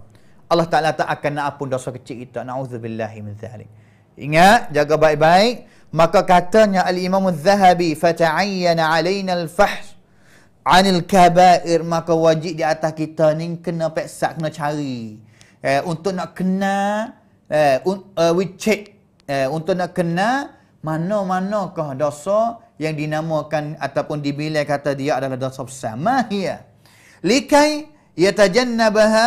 Allah Taala tak akan nak ampun dosa kecil kita naudzubillahi min zalik ingat jaga baik-baik maka katanya al-imam az-zahabi fata'ayyana alaina al-fahsh anil kabair maka wajib di atas kita ni kena peksak kena cari untuk nak kenal uh, uh, we check uh, untuk nak kena eh, eh, eh, mana-manakah dosa yang dinamakan ataupun dibilang kata dia adalah dosa besar mahia likai yatajannabaha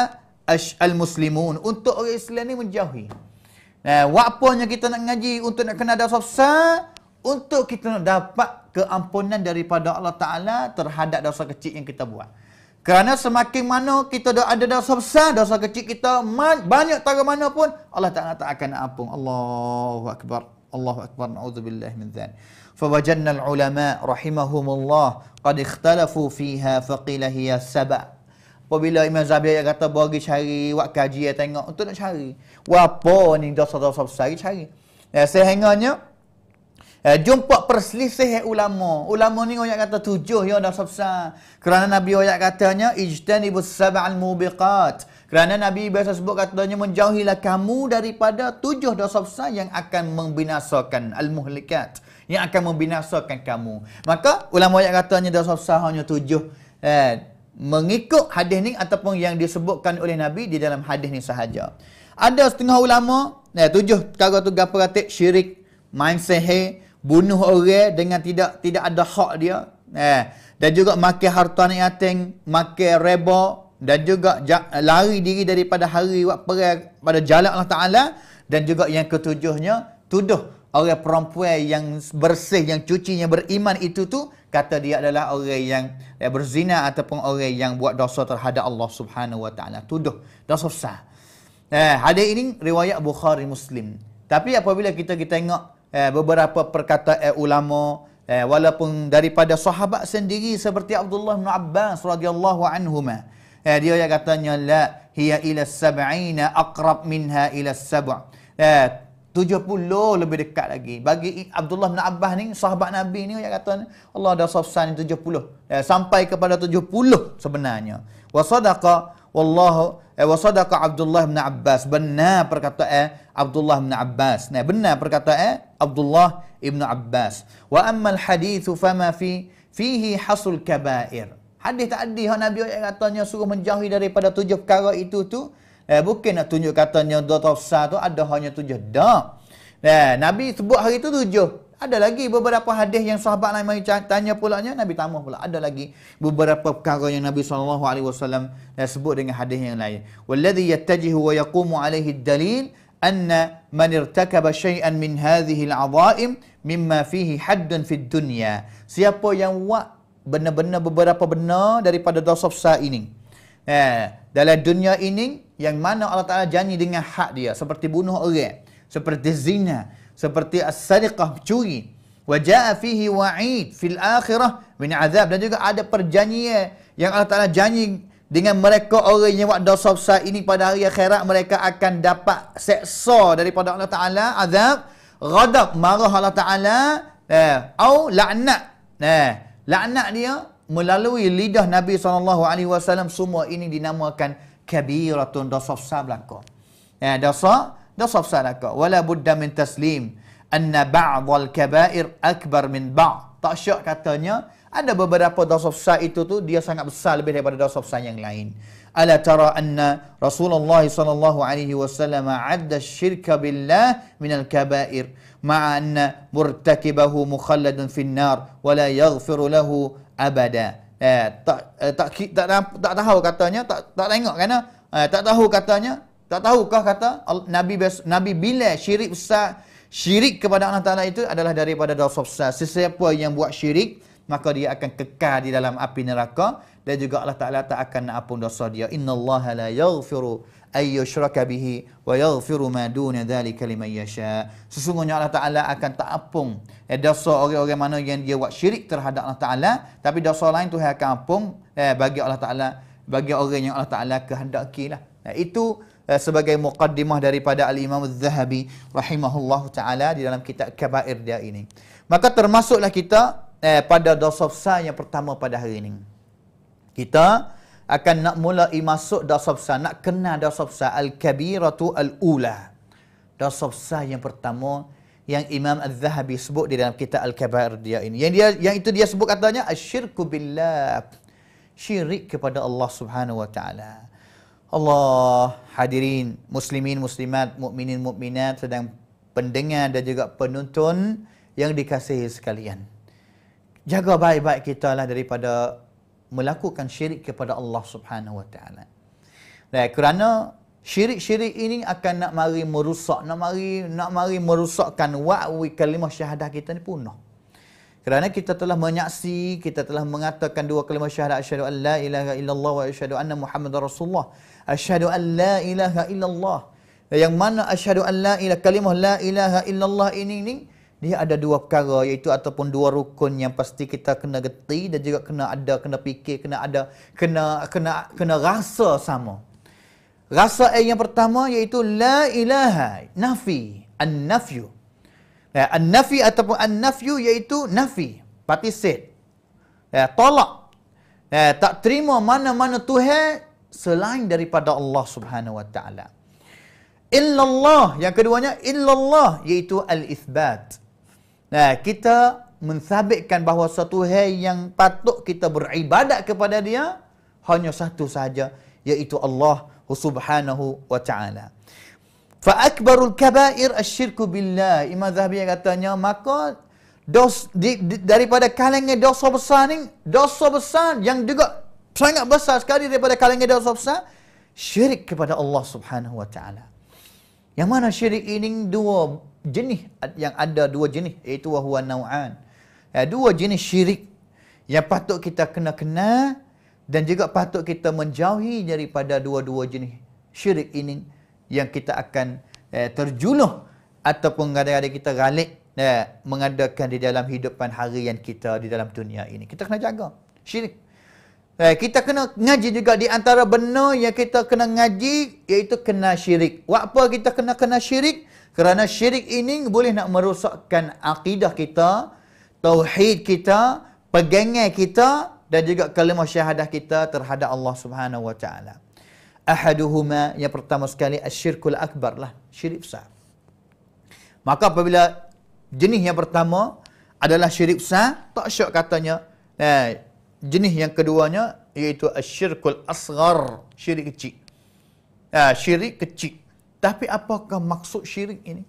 al muslimun untuk orang Islam ni menjauhi nah waktunya kita nak ngaji untuk nak kena dosa besar untuk kita nak dapat keampunan daripada Allah Taala terhadap dosa kecil yang kita buat kerana semakin mana kita dah ada dosa besar, dosa kecil kita, banyak tak mana pun, Allah Ta'ala tak akan nak ampun. Allahu Akbar. Allahu Akbar. Na'udzubillah min zan. Fawajanna al-ulama rahimahumullah qad ikhtalafu fiha faqila hiya sabah. Apabila Imam Zabir yang kata bagi cari buat kaji yang tengok untuk nak cari. Wapa ni dosa-dosa besar cari. Ya, sehingganya Eh, jumpa perselisih eh, ulama. Ulama ni orang kata tujuh yang dah besar. Kerana Nabi orang katanya, Ijtan ibu sab'al mubiqat. Kerana Nabi biasa sebut katanya, menjauhilah kamu daripada tujuh dosa besar yang akan membinasakan. Al-Muhlikat. Yang akan membinasakan kamu. Maka, ulama orang katanya dosa besar hanya tujuh. Eh, mengikut hadis ni ataupun yang disebutkan oleh Nabi di dalam hadis ni sahaja. Ada setengah ulama, eh, tujuh perkara tu gapa syirik, main sehe, bunuh orang dengan tidak tidak ada hak dia eh dan juga makan harta anak yatim makan riba dan juga lari diri daripada hari buat perang pada jalan Allah Taala dan juga yang ketujuhnya tuduh orang perempuan yang bersih yang cuci yang beriman itu tu kata dia adalah orang yang eh, berzina ataupun orang yang buat dosa terhadap Allah Subhanahu Wa Taala tuduh dosa besar eh hadis ini riwayat Bukhari Muslim tapi apabila kita kita tengok eh, beberapa perkataan eh, ulama eh, walaupun daripada sahabat sendiri seperti Abdullah bin Abbas radhiyallahu anhuma eh, dia yang katanya la hiya ila sab'ina aqrab minha ila sab' eh, 70 lebih dekat lagi bagi Abdullah bin Abbas ni sahabat Nabi ni yang kata Allah dah safsan 70 eh, sampai kepada 70 sebenarnya wa sadaqa Wallahu eh, wasadaka Abdullah bin Abbas. Benar perkataan eh, Abdullah bin Abbas. Nah, benar perkataan eh, Abdullah bin Abbas. Wa amma al-hadithu fama fi fihi hasul kabair. Hadis tadi ha, Nabi yang katanya suruh menjauhi daripada tujuh perkara itu tu. Eh, bukan nak tunjuk katanya dua tafsa tu ada hanya tujuh. Dah. Nah, Nabi sebut hari tu tujuh. Ada lagi beberapa hadis yang sahabat lain mari tanya pulanya ya, Nabi tambah pula. Ada lagi beberapa perkara yang Nabi SAW wasallam sebut dengan hadis yang lain. Walladhi yattajihu wa yaqumu alaihi dalil anna man irtakaba shay'an min hadhihi al-'adha'im mimma fihi haddun fid dunya. Siapa yang buat benar-benar beberapa benar daripada dosa besar ini. Eh, dalam dunia ini yang mana Allah Taala janji dengan hak dia seperti bunuh orang, seperti zina, seperti as-sariqah curi Wajah fihi wa'id fil akhirah min azab dan juga ada perjanjian yang Allah Taala janji dengan mereka orang yang buat dosa besar ini pada hari akhirat mereka akan dapat seksa daripada Allah Taala azab ghadab marah Allah Taala eh au laknat eh laknat dia melalui lidah Nabi sallallahu alaihi wasallam semua ini dinamakan kabiratun dosa besar belaka eh dosa نصف سالك ولا بد من تسليم أن بعض الكبائر أكبر من بعض tak syak katanya ada beberapa dosa besar itu tu dia sangat besar lebih daripada dosa besar yang lain ala tara anna rasulullah sallallahu alaihi wasallam adda syirka billah min al kabair ma'a anna murtakibahu mukhalladun fin nar wa la yaghfiru lahu abada eh, tak, eh, tak, tak tak tak tahu katanya tak tak tengok kan eh, tak tahu katanya tak tahukah kata Nabi Nabi bila syirik besar syirik kepada Allah Taala itu adalah daripada dosa besar. Sesiapa yang buat syirik maka dia akan kekal di dalam api neraka dan juga Allah Taala tak akan nak ampun dosa dia. Innallaha la yaghfiru ay yushraka bihi wa yaghfiru ma duna dhalika liman yasha. Sesungguhnya Allah Taala akan tak ampun eh, dosa orang-orang mana yang dia buat syirik terhadap Allah Taala tapi dosa lain Tuhan akan ampun eh, bagi Allah Taala bagi orang yang Allah Taala kehendaki lah. Nah, itu Eh, sebagai muqaddimah daripada Al-Imam Al-Zahabi rahimahullah ta'ala di dalam kitab Kabair dia ini. Maka termasuklah kita eh, pada dosofsa yang pertama pada hari ini. Kita akan nak mula masuk dosofsa, nak kenal dosofsa Al-Kabiratu Al-Ula. Dosofsa yang pertama yang Imam Al-Zahabi sebut di dalam kitab Al-Kabair dia ini. Yang, dia, yang itu dia sebut katanya, Asyirku billah. Syirik kepada Allah subhanahu wa ta'ala. Allah hadirin muslimin muslimat mukminin mukminat sedang pendengar dan juga penonton yang dikasihi sekalian. Jaga baik-baik kita lah daripada melakukan syirik kepada Allah Subhanahu Wa Taala. Dan kerana syirik-syirik ini akan nak mari merusak, nak mari nak mari merusakkan wa'wi kalimah syahadah kita ni punah. Kerana kita telah menyaksi, kita telah mengatakan dua kalimah syahadat asyhadu an la ilaha illallah wa asyhadu anna muhammadar rasulullah asyhadu an la ilaha illallah yang mana asyhadu an la ilaha kalimah la ilaha illallah ini ni dia ada dua perkara iaitu ataupun dua rukun yang pasti kita kena geti dan juga kena ada kena fikir kena ada kena kena kena rasa sama rasa eh, yang pertama iaitu la ilaha nafi an nafyu ya, an nafi ataupun an iaitu nafi pati ya, tolak ya, tak terima mana-mana tuhan selain daripada Allah Subhanahu wa taala. Illallah yang keduanya illallah iaitu al-ithbat. Nah, kita mensabitkan bahawa satu hal yang patut kita beribadat kepada dia hanya satu sahaja iaitu Allah Subhanahu wa taala. Fa akbarul kaba'ir asyirku billah. Imam Zahabi katanya maka dos, di, di, daripada kalangan dosa besar ni dosa besar yang juga sangat besar sekali daripada kalangan dosa besar syirik kepada Allah Subhanahu wa taala. Yang mana syirik ini dua jenis yang ada dua jenis iaitu wa huwa nau'an. Ya, dua jenis syirik yang patut kita kena kenal dan juga patut kita menjauhi daripada dua-dua jenis syirik ini yang kita akan ya, eh, terjunuh ataupun kadang-kadang kita ralik ya, eh, mengadakan di dalam hidupan harian kita di dalam dunia ini. Kita kena jaga syirik. Eh, kita kena ngaji juga di antara benda yang kita kena ngaji iaitu kena syirik. Apa kita kena kena syirik? Kerana syirik ini boleh nak merosakkan akidah kita, tauhid kita, pegangan kita dan juga kalimah syahadah kita terhadap Allah Subhanahu Wa Taala. Ahaduhuma yang pertama sekali asyirkul akbar lah, syirik besar. Maka apabila jenis yang pertama adalah syirik besar, tak syok katanya. Eh, jenis yang keduanya iaitu asyirkul asgar syirik kecil ha, syirik kecil tapi apakah maksud syirik ini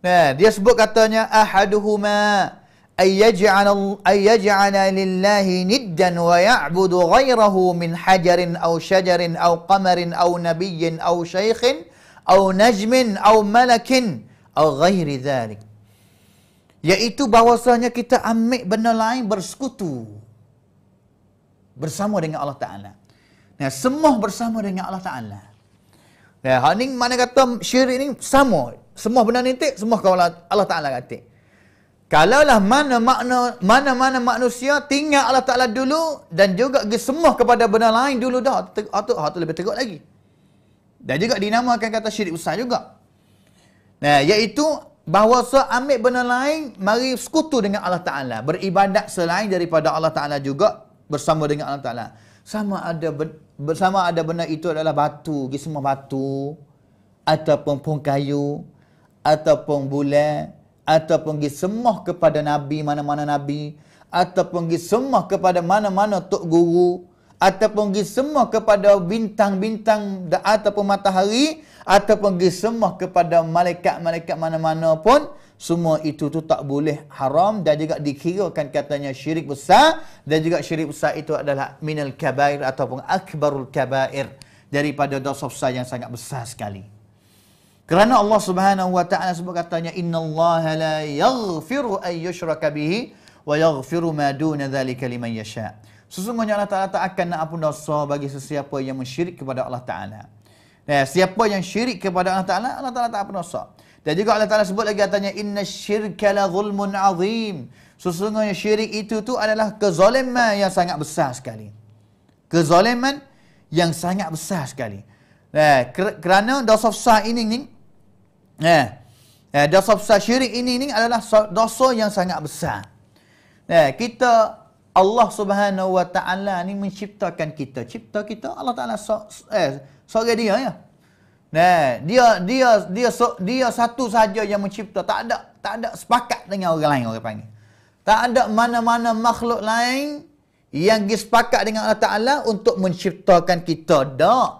nah ha, dia sebut katanya ahaduhuma ay yaj'ala lillahi niddan wa ya'budu ghayrahu min hajarin aw shajarin aw qamarin aw nabiyyin aw shaykhin aw najmin aw malakin aw ghairi dhalik iaitu bahwasanya kita ambil benda lain bersekutu bersama dengan Allah Ta'ala. Nah, semua bersama dengan Allah Ta'ala. Nah, hal ini mana kata syirik ini sama. Semua benar ni tik, semua kau Allah Ta'ala katik. Kalaulah mana makna mana mana manusia tinggal Allah Ta'ala dulu dan juga pergi semua kepada benda lain dulu dah. Itu tu lebih teruk lagi. Dan juga dinamakan kata syirik besar juga. Nah, iaitu bahawa seambil benda lain, mari sekutu dengan Allah Ta'ala. Beribadat selain daripada Allah Ta'ala juga, bersama dengan Allah Taala. Sama ada bersama ada benda itu adalah batu, semua batu ataupun pun kayu ataupun bulan ataupun pergi semua kepada nabi mana-mana nabi ataupun pergi semua kepada mana-mana tok guru ataupun pergi semua kepada bintang-bintang ataupun matahari ataupun pergi semua kepada malaikat-malaikat mana-mana pun semua itu tu tak boleh haram dan juga dikirakan katanya syirik besar dan juga syirik besar itu adalah minal kabair ataupun akbarul kabair daripada dosa besar yang sangat besar sekali. Kerana Allah Subhanahu wa taala sebut katanya innallaha la yaghfiru an yushraka bihi wa yaghfiru ma duna dhalika liman yasha. Sesungguhnya Allah Taala tak akan nak ampun dosa bagi sesiapa yang musyrik kepada Allah Taala. Nah, siapa yang syirik kepada Allah Taala, Allah Taala tak ampun dosa. Dan juga Allah Ta'ala sebut lagi katanya, Inna syirka la zulmun azim. Sesungguhnya syirik itu tu adalah kezaliman yang sangat besar sekali. Kezaliman yang sangat besar sekali. Eh, kerana dosa besar ini ni, eh, eh, dosa besar syirik ini ni adalah dosa yang sangat besar. Eh, kita Allah Subhanahu Wa Taala ni menciptakan kita. Cipta kita Allah Taala so, eh, sorge dia ya. Nah, dia dia dia dia satu saja yang mencipta. Tak ada tak ada sepakat dengan orang lain orang panggil. Tak ada mana-mana makhluk lain yang disepakat dengan Allah Taala untuk menciptakan kita. Tak.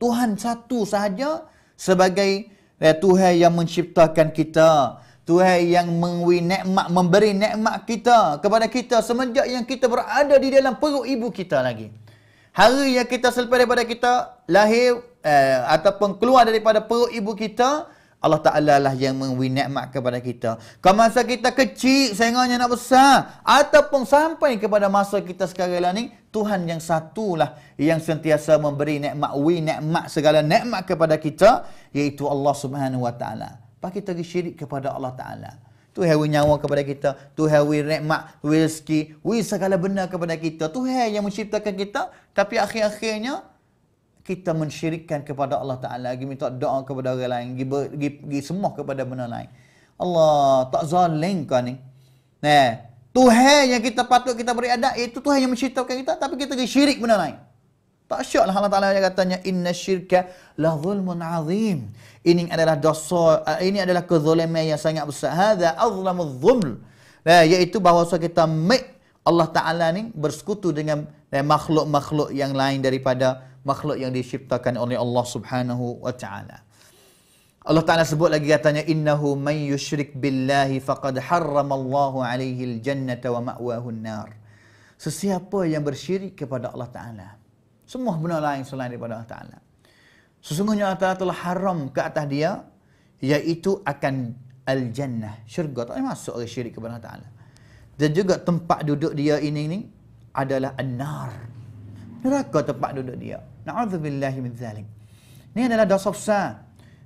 Tuhan satu saja sebagai eh, Tuhan yang menciptakan kita. Tuhan yang mengwi nikmat memberi nikmat kita kepada kita semenjak yang kita berada di dalam perut ibu kita lagi. Hari yang kita selepas daripada kita lahir eh, ataupun keluar daripada perut ibu kita Allah Ta'ala lah yang mewinikmat kepada kita. Kalau masa kita kecil, sehingga nak besar. Ataupun sampai kepada masa kita sekarang lah ni. Tuhan yang satulah yang sentiasa memberi nikmat, winikmat segala nikmat kepada kita. Iaitu Allah Subhanahu Wa Ta'ala. Pak kita pergi syirik kepada Allah Ta'ala. Tuhan yang nyawa kepada kita. tu Tuhan yang nikmat, rezeki, segala benda kepada kita. Tuhan yang menciptakan kita. Tapi akhir-akhirnya, kita mensyirikkan kepada Allah Ta'ala. Gi minta doa kepada orang lain. Gi, ber, gi, semua kepada benda lain. Allah tak zalim kau ni. Nah, Tuhan yang kita patut kita beri adat, itu Tuhan yang menceritakan kita. Tapi kita pergi syirik benda lain. Tak lah, Allah Ta'ala yang katanya, Inna syirka la zulmun azim. Ini adalah dosa, eh, ini adalah kezuliman yang sangat besar. Hada azlamu zulm. Nah, iaitu bahawa kita make Allah Ta'ala ni bersekutu dengan makhluk-makhluk yang lain daripada makhluk yang diciptakan oleh Allah Subhanahu wa taala. Allah Taala sebut lagi katanya innahu may yushrik billahi faqad harramallahu alaihi aljannata wa ma'wahu annar. Sesiapa yang bersyirik kepada Allah Taala, semua benda lain selain daripada Allah Taala. Sesungguhnya Allah Taala telah haram ke atas dia iaitu akan al-jannah, syurga. Tak masuk orang syirik kepada Allah Taala. Dan juga tempat duduk dia ini ni adalah an-nar. Neraka tempat duduk dia. Na'udzubillahi min zalim. Ini adalah dosa besar.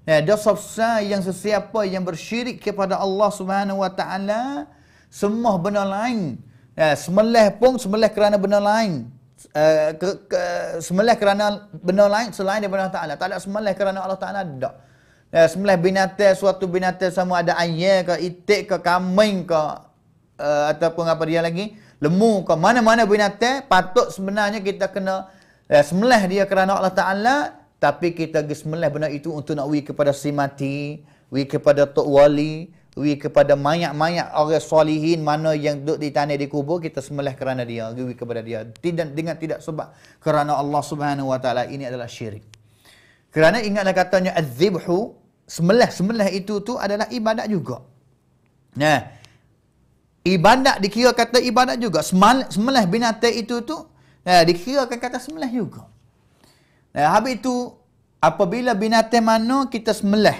Ya, dosa besar yang sesiapa yang bersyirik kepada Allah Subhanahu wa taala semua benda lain. Ya, semelih pun semelih kerana benda lain. Uh, ke, ke, semelih kerana benda lain selain daripada Allah Ta'ala. Tak ada semelih kerana Allah Ta'ala. Tak. Ya, semelih binatang, suatu binatang sama ada ayah ke, itik ke, kaming ke, uh, ataupun apa dia lagi, lemu ke, mana-mana binatang, patut sebenarnya kita kena Eh, semelah dia kerana Allah Ta'ala Tapi kita semelah benda itu untuk nak wik kepada si mati Wik kepada Tok Wali Wik kepada mayat-mayat orang solihin Mana yang duduk di tanah di kubur Kita semelah kerana dia Wik kepada dia tidak, Dengan tidak sebab Kerana Allah Subhanahu Wa Ta'ala Ini adalah syirik Kerana ingatlah katanya Az-zibhu Semelah-semelah itu tu adalah ibadat juga Nah Ibadat dikira kata ibadat juga Semelah binatang itu tu Ya, eh, dikira akan kata semelah juga. Ya, habis itu, apabila binatang mana kita semelah,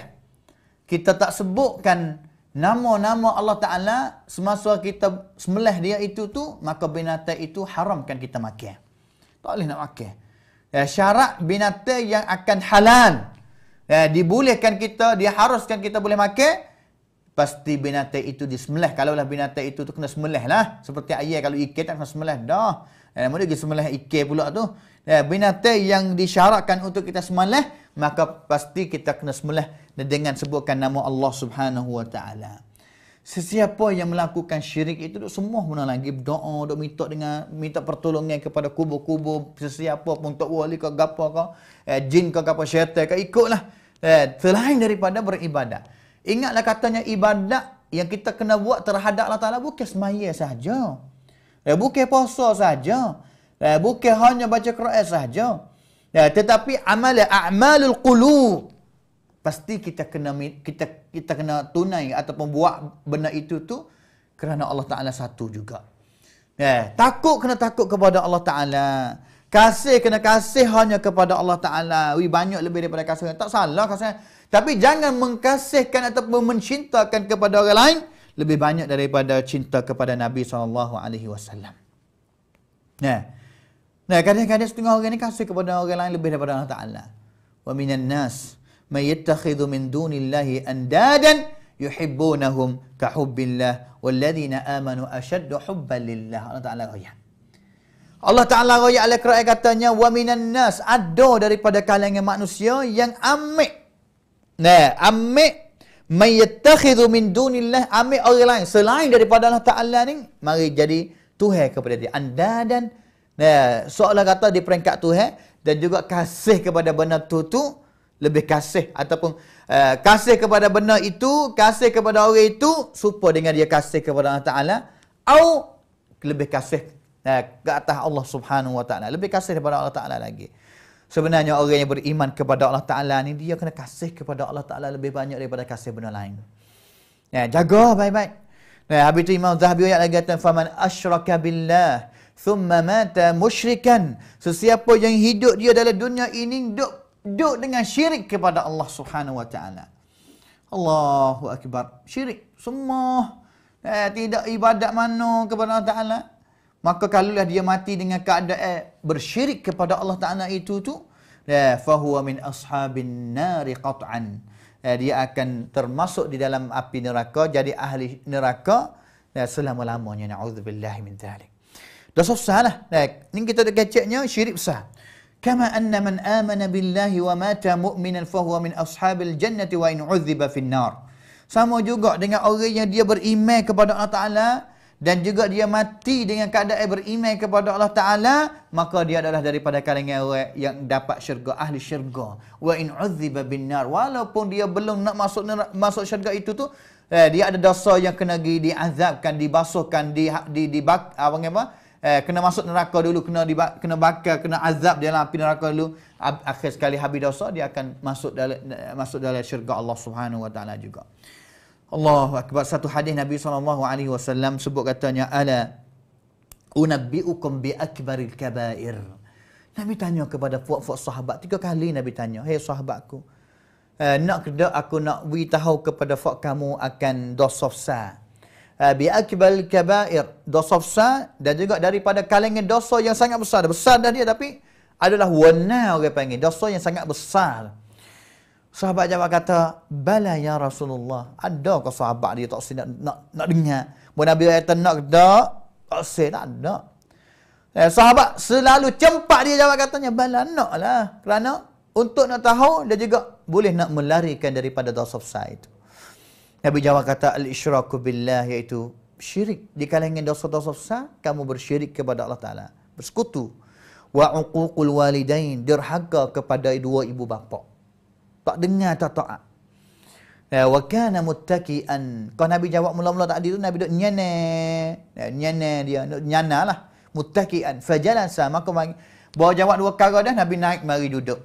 kita tak sebutkan nama-nama Allah Ta'ala semasa kita semelah dia itu tu, maka binatang itu haramkan kita makan. Tak boleh nak makan. Ya, syarat binatang yang akan halal, ya, dibolehkan kita, diharuskan kita boleh makan, pasti binatang itu disemelah. Kalau lah binatang itu tu kena semelah lah. Seperti ayah kalau ikan tak kena semelah. Dah. Eh, mula lagi semalah ikir pula tu. Eh, binatang yang disyaratkan untuk kita semalah, maka pasti kita kena semalah dengan sebutkan nama Allah Subhanahu Wa Taala. Sesiapa yang melakukan syirik itu duk semua mana lagi berdoa, duk minta dengan minta pertolongan kepada kubur-kubur sesiapa pun tok wali ke gapo ke, eh, jin ke gapo syaitan ke ikutlah. Eh, selain daripada beribadat. Ingatlah katanya ibadat yang kita kena buat terhadap Allah Taala bukan semaya sahaja. Ya, bukan puasa saja. Ya, bukan hanya baca Quran saja. Ya, tetapi amal a'malul qulub pasti kita kena kita kita kena tunai ataupun buat benda itu tu kerana Allah Taala satu juga. Ya, takut kena takut kepada Allah Taala. Kasih kena kasih hanya kepada Allah Taala. Wi banyak lebih daripada kasih. Tak salah kasih. Tapi jangan mengkasihkan ataupun mencintakan kepada orang lain lebih banyak daripada cinta kepada Nabi saw. Nah. Nah, kadang-kadang setengah orang ini kasih kepada orang lain lebih daripada Allah Taala. Wa minan nas may yattakhidhu min dunillahi andadan yuhibbunahum ka hubbillah walladhina amanu ashaddu hubban Allah Taala kaya. Allah Taala kaya al Quran katanya wa minan nas ada daripada kalangan manusia yang ambil. Nah, ambil man yattakhidhu min dunillah ambil orang lain selain daripada Allah Taala ni mari jadi tuhan kepada dia anda dan nah, soalan kata di peringkat tuhan dan juga kasih kepada benda tu tu lebih kasih ataupun uh, kasih kepada benda itu kasih kepada orang itu serupa dengan dia kasih kepada Allah Taala au lebih kasih nah, ke atas Allah Subhanahu Wa Taala lebih kasih daripada Allah Taala lagi Sebenarnya orang yang beriman kepada Allah Ta'ala ni Dia kena kasih kepada Allah Ta'ala lebih banyak daripada kasih benda lain ya, Jaga baik-baik ya, Habis tu Imam Zahabi ayat lagi kata Faman asyraka billah Thumma mata musyrikan Sesiapa yang hidup dia dalam dunia ini Duk, duk dengan syirik kepada Allah Subhanahu Wa Ta'ala Allahu Akbar Syirik semua eh, Tidak ibadat mana kepada Allah Ta'ala maka kalaulah dia mati dengan keadaan eh, bersyirik kepada Allah Taala itu tu la ya, fahuwa min ashabin nari qat'an eh, dia akan termasuk di dalam api neraka jadi ahli neraka dan ya, selama-lamanya naudzubillah min zalik dah susah lah Ini kita dah keceknya syirik besar kama anna man amana billahi wa mata mu'minan fahuwa min ashabil jannati wa in 'udhiba fin nar sama juga dengan orang yang dia beriman kepada Allah Ta'ala, dan juga dia mati dengan keadaan beriman kepada Allah Taala maka dia adalah daripada kalangan orang yang dapat syurga ahli syurga wa in uziba bin nar walaupun dia belum nak masuk masuk syurga itu tu eh, dia ada dosa yang kena di diazabkan dibasuhkan di di di bak, ah, apa apa eh, kena masuk neraka dulu kena di, kena bakar kena azab di dalam api neraka dulu akhir sekali habis dosa dia akan masuk dalam masuk dalam syurga Allah Subhanahu wa taala juga Allahu akbar satu hadis Nabi sallallahu alaihi wasallam sebut katanya ala unabbiukum bi akbaril kabair. Nabi tanya kepada puak-puak sahabat tiga kali Nabi tanya, Hey sahabatku, eh, nak kena aku nak beritahu kepada puak kamu akan dosa besar." Eh, bi akbaril kabair, dosa besar dan juga daripada kalangan dosa yang sangat besar. Besar dah dia tapi adalah wana orang panggil dosa yang sangat besar. Sahabat jawab kata, "Bala ya Rasulullah, ada ke sahabat dia tak sedap nak nak dengar?" Mu Nabi kata, "Nak dak, tak sedap nak." Eh, sahabat selalu cempak dia jawab katanya, "Bala naklah." Kerana untuk nak tahu dia juga boleh nak melarikan daripada dosa besar itu. Nabi jawab kata, "Al-isyraku billah iaitu syirik di kalangan dosa-dosa besar, kamu bersyirik kepada Allah Taala. Bersekutu wa uququl walidain, derhaga kepada dua ibu bapa." tak dengar tak taat. Ya, wa kana muttaki'an. Kau Nabi jawab mula-mula tadi tu Nabi duk nyene. Eh, ya, nyene dia duk nyanalah. Muttaki'an. Fa jalasa maka bagi bawa jawab dua kali dah Nabi naik mari duduk.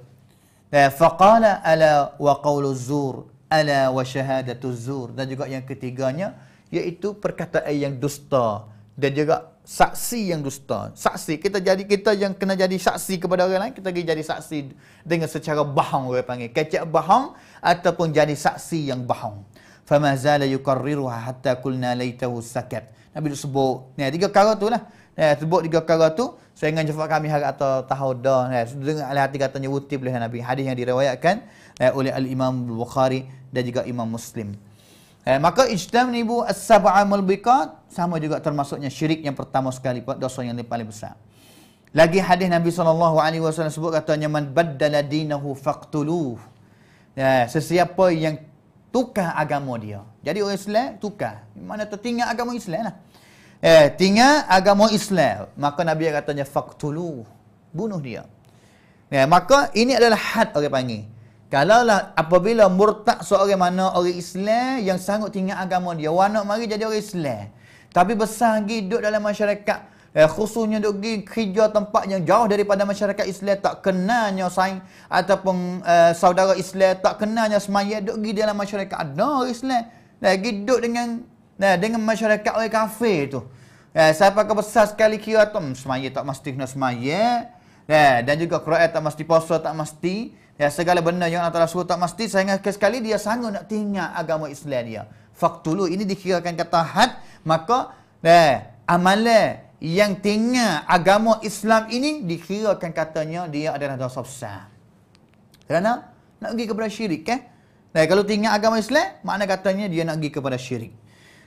Ya, eh, fa qala ala wa qawlu zur ala wa shahadatu zur. Dan juga yang ketiganya iaitu perkataan yang dusta dan juga saksi yang dusta saksi kita jadi kita yang kena jadi saksi kepada orang lain kita pergi jadi saksi dengan secara bahang orang panggil kecek bahang ataupun jadi saksi yang bahang fama zala yukarriruha hatta kulna laitahu sakat nabi sebut ni eh, tiga perkara tu lah ni eh, sebut tiga perkara tu dengan jumpa kami hak atau tahu dah ni eh, dengan alih hati katanya utip boleh nabi hadis yang diriwayatkan oleh al-imam bukhari dan juga imam muslim Eh, maka ijtam ni bu as-sab'a mulbiqat sama juga termasuknya syirik yang pertama sekali dosa yang paling besar. Lagi hadis Nabi SAW sebut katanya man baddala dinahu faqtuluh. Ya, sesiapa yang tukar agama dia. Jadi orang Islam tukar. Mana tertinggal agama Islam lah. Eh, tinggal agama Islam. Maka Nabi katanya faqtuluh. Bunuh dia. Ya, maka ini adalah had orang panggil. Kalaulah apabila murtad seorang mana orang Islam yang sangat tinggal agama dia. Wanak mari jadi orang Islam. Tapi besar lagi duduk dalam masyarakat. Eh, khususnya duduk pergi kerja tempat yang jauh daripada masyarakat Islam. Tak kenalnya saing ataupun eh, saudara Islam. Tak kenalnya semaya duduk pergi dalam masyarakat. Ada orang Islam. Lagi duduk dengan nah, dengan masyarakat orang kafir tu. Eh, siapa ke besar sekali kira tu. Hmm, semaya tak mesti kena semaya. Eh, dan juga Quran tak mesti puasa tak mesti. Ya segala benda yang Allah Taala suruh tak mesti ingat sekali dia sanggup nak tinggal agama Islam dia. Faktulu ini dikirakan kata had maka eh, amalan yang tinggal agama Islam ini dikirakan katanya dia adalah dosa besar. Kerana nak pergi kepada syirik ke? Eh? Nah, eh, kalau tinggal agama Islam, makna katanya dia nak pergi kepada syirik.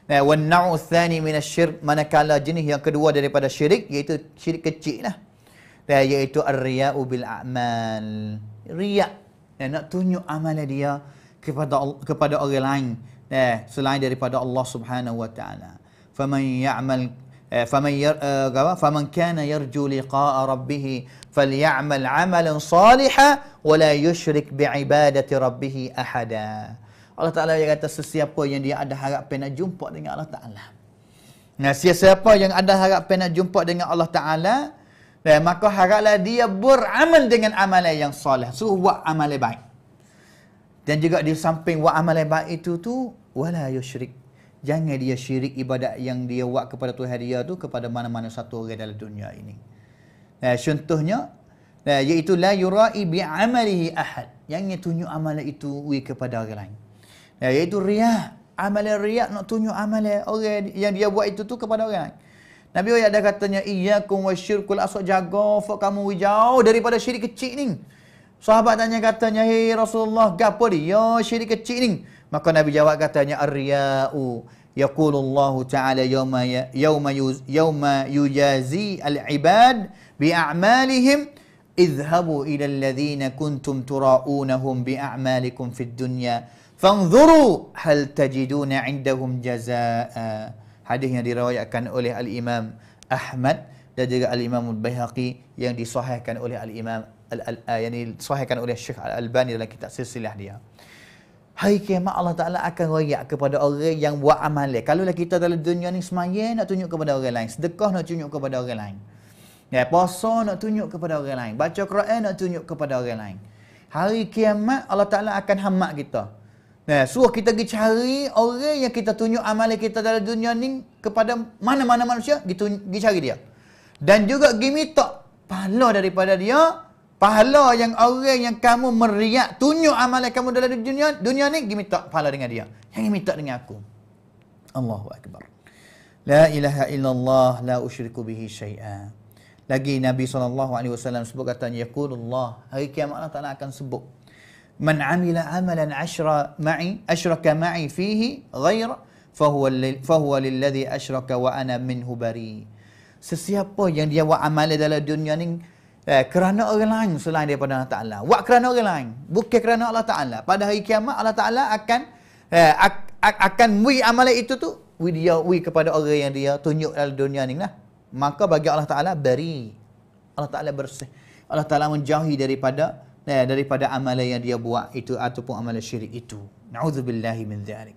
Nah, eh, wa an-na'u thani min asy-syirk manakala jenis yang kedua daripada syirik iaitu syirik kecil lah iaitu riya'u bil a'mal riya' ya, nak tunjuk amal dia kepada kepada orang lain ya, selain daripada Allah Subhanahu wa taala faman ya'mal eh, faman yar eh, faman kana yarju liqa'a rabbih falyamal 'amalan salihan wa la yushrik bi'ibadati rabbih ahada Allah Taala dia kata sesiapa yang dia ada harap nak jumpa dengan Allah Taala nah sesiapa yang ada harap nak jumpa dengan Allah Taala dan eh, maka haraplah dia beramal dengan amalan yang soleh. Suruh buat amalan baik. Dan juga di samping buat amalan baik itu tu, wala yusyrik. Jangan dia syirik ibadat yang dia buat kepada Tuhan dia tu kepada mana-mana satu orang dalam dunia ini. Nah, eh, contohnya, nah, eh, iaitu la yura'i bi amalihi ahad. Jangan tunjuk amalan itu kepada orang lain. Nah, iaitu riak. Amalan riak nak tunjuk amalan orang yang dia buat itu tu kepada orang lain. Nabi Oya dah katanya, Iyakum wa syirkul aswad jaga, fok kamu jauh daripada syirik kecil ni. Sahabat tanya katanya, Hei Rasulullah, gapa dia? Ya syirik kecil ni. Maka Nabi jawab katanya, Ar-ya'u. Yaqulullahu ta'ala yawma, ya, yawma, yuz, yawma yujazi al-ibad bi'a'malihim idhabu ila alladhina kuntum tura'unahum bi'a'malikum fid dunya fanzuru hal tajiduna indahum jazaa'a hadis yang diriwayatkan oleh al-Imam Ahmad dan juga al-Imam Al-Baihaqi yang disahihkan oleh al-Imam uh, yang disahihkan oleh Syekh Al-Albani dalam kitab silsilah dia. Hari kiamat Allah Ta'ala akan rayak kepada orang yang buat amal Kalau lah kita dalam dunia ni semaya nak tunjuk kepada orang lain. Sedekah nak tunjuk kepada orang lain. Ya, puasa nak tunjuk kepada orang lain. Baca Quran nak tunjuk kepada orang lain. Hari kiamat Allah Ta'ala akan hamak kita. Nah, suruh kita pergi cari orang yang kita tunjuk amalan kita dalam dunia ni kepada mana-mana manusia, gitu pergi cari dia. Dan juga pergi minta pahala daripada dia, pahala yang orang yang kamu meriak tunjuk amalan kamu dalam dunia dunia ni pergi minta pahala dengan dia. Yang minta dengan aku. Allahu akbar. La ilaha illallah la usyriku bihi syai'a. Lagi Nabi SAW sebut katanya, Yaqulullah, hari kiamat Allah Ta'ala akan sebut من عمل عملا عشر معي أشرك معي فيه غير فهو فهو للذي أشرك وأنا منه بريء. Sesiapa yang dia buat amal dalam dunia ni eh, kerana orang lain selain daripada Allah Ta'ala. Buat kerana orang lain. Bukan kerana Allah Ta'ala. Pada hari kiamat Allah Ta'ala akan eh, akan mui amal itu tu wui dia wui kepada orang yang dia tunjuk dalam dunia ni lah. Maka bagi Allah Ta'ala beri. Allah Ta'ala bersih. Allah Ta'ala menjauhi daripada eh, daripada amalan yang dia buat itu ataupun amalan syirik itu. Nauzubillahi min dzalik.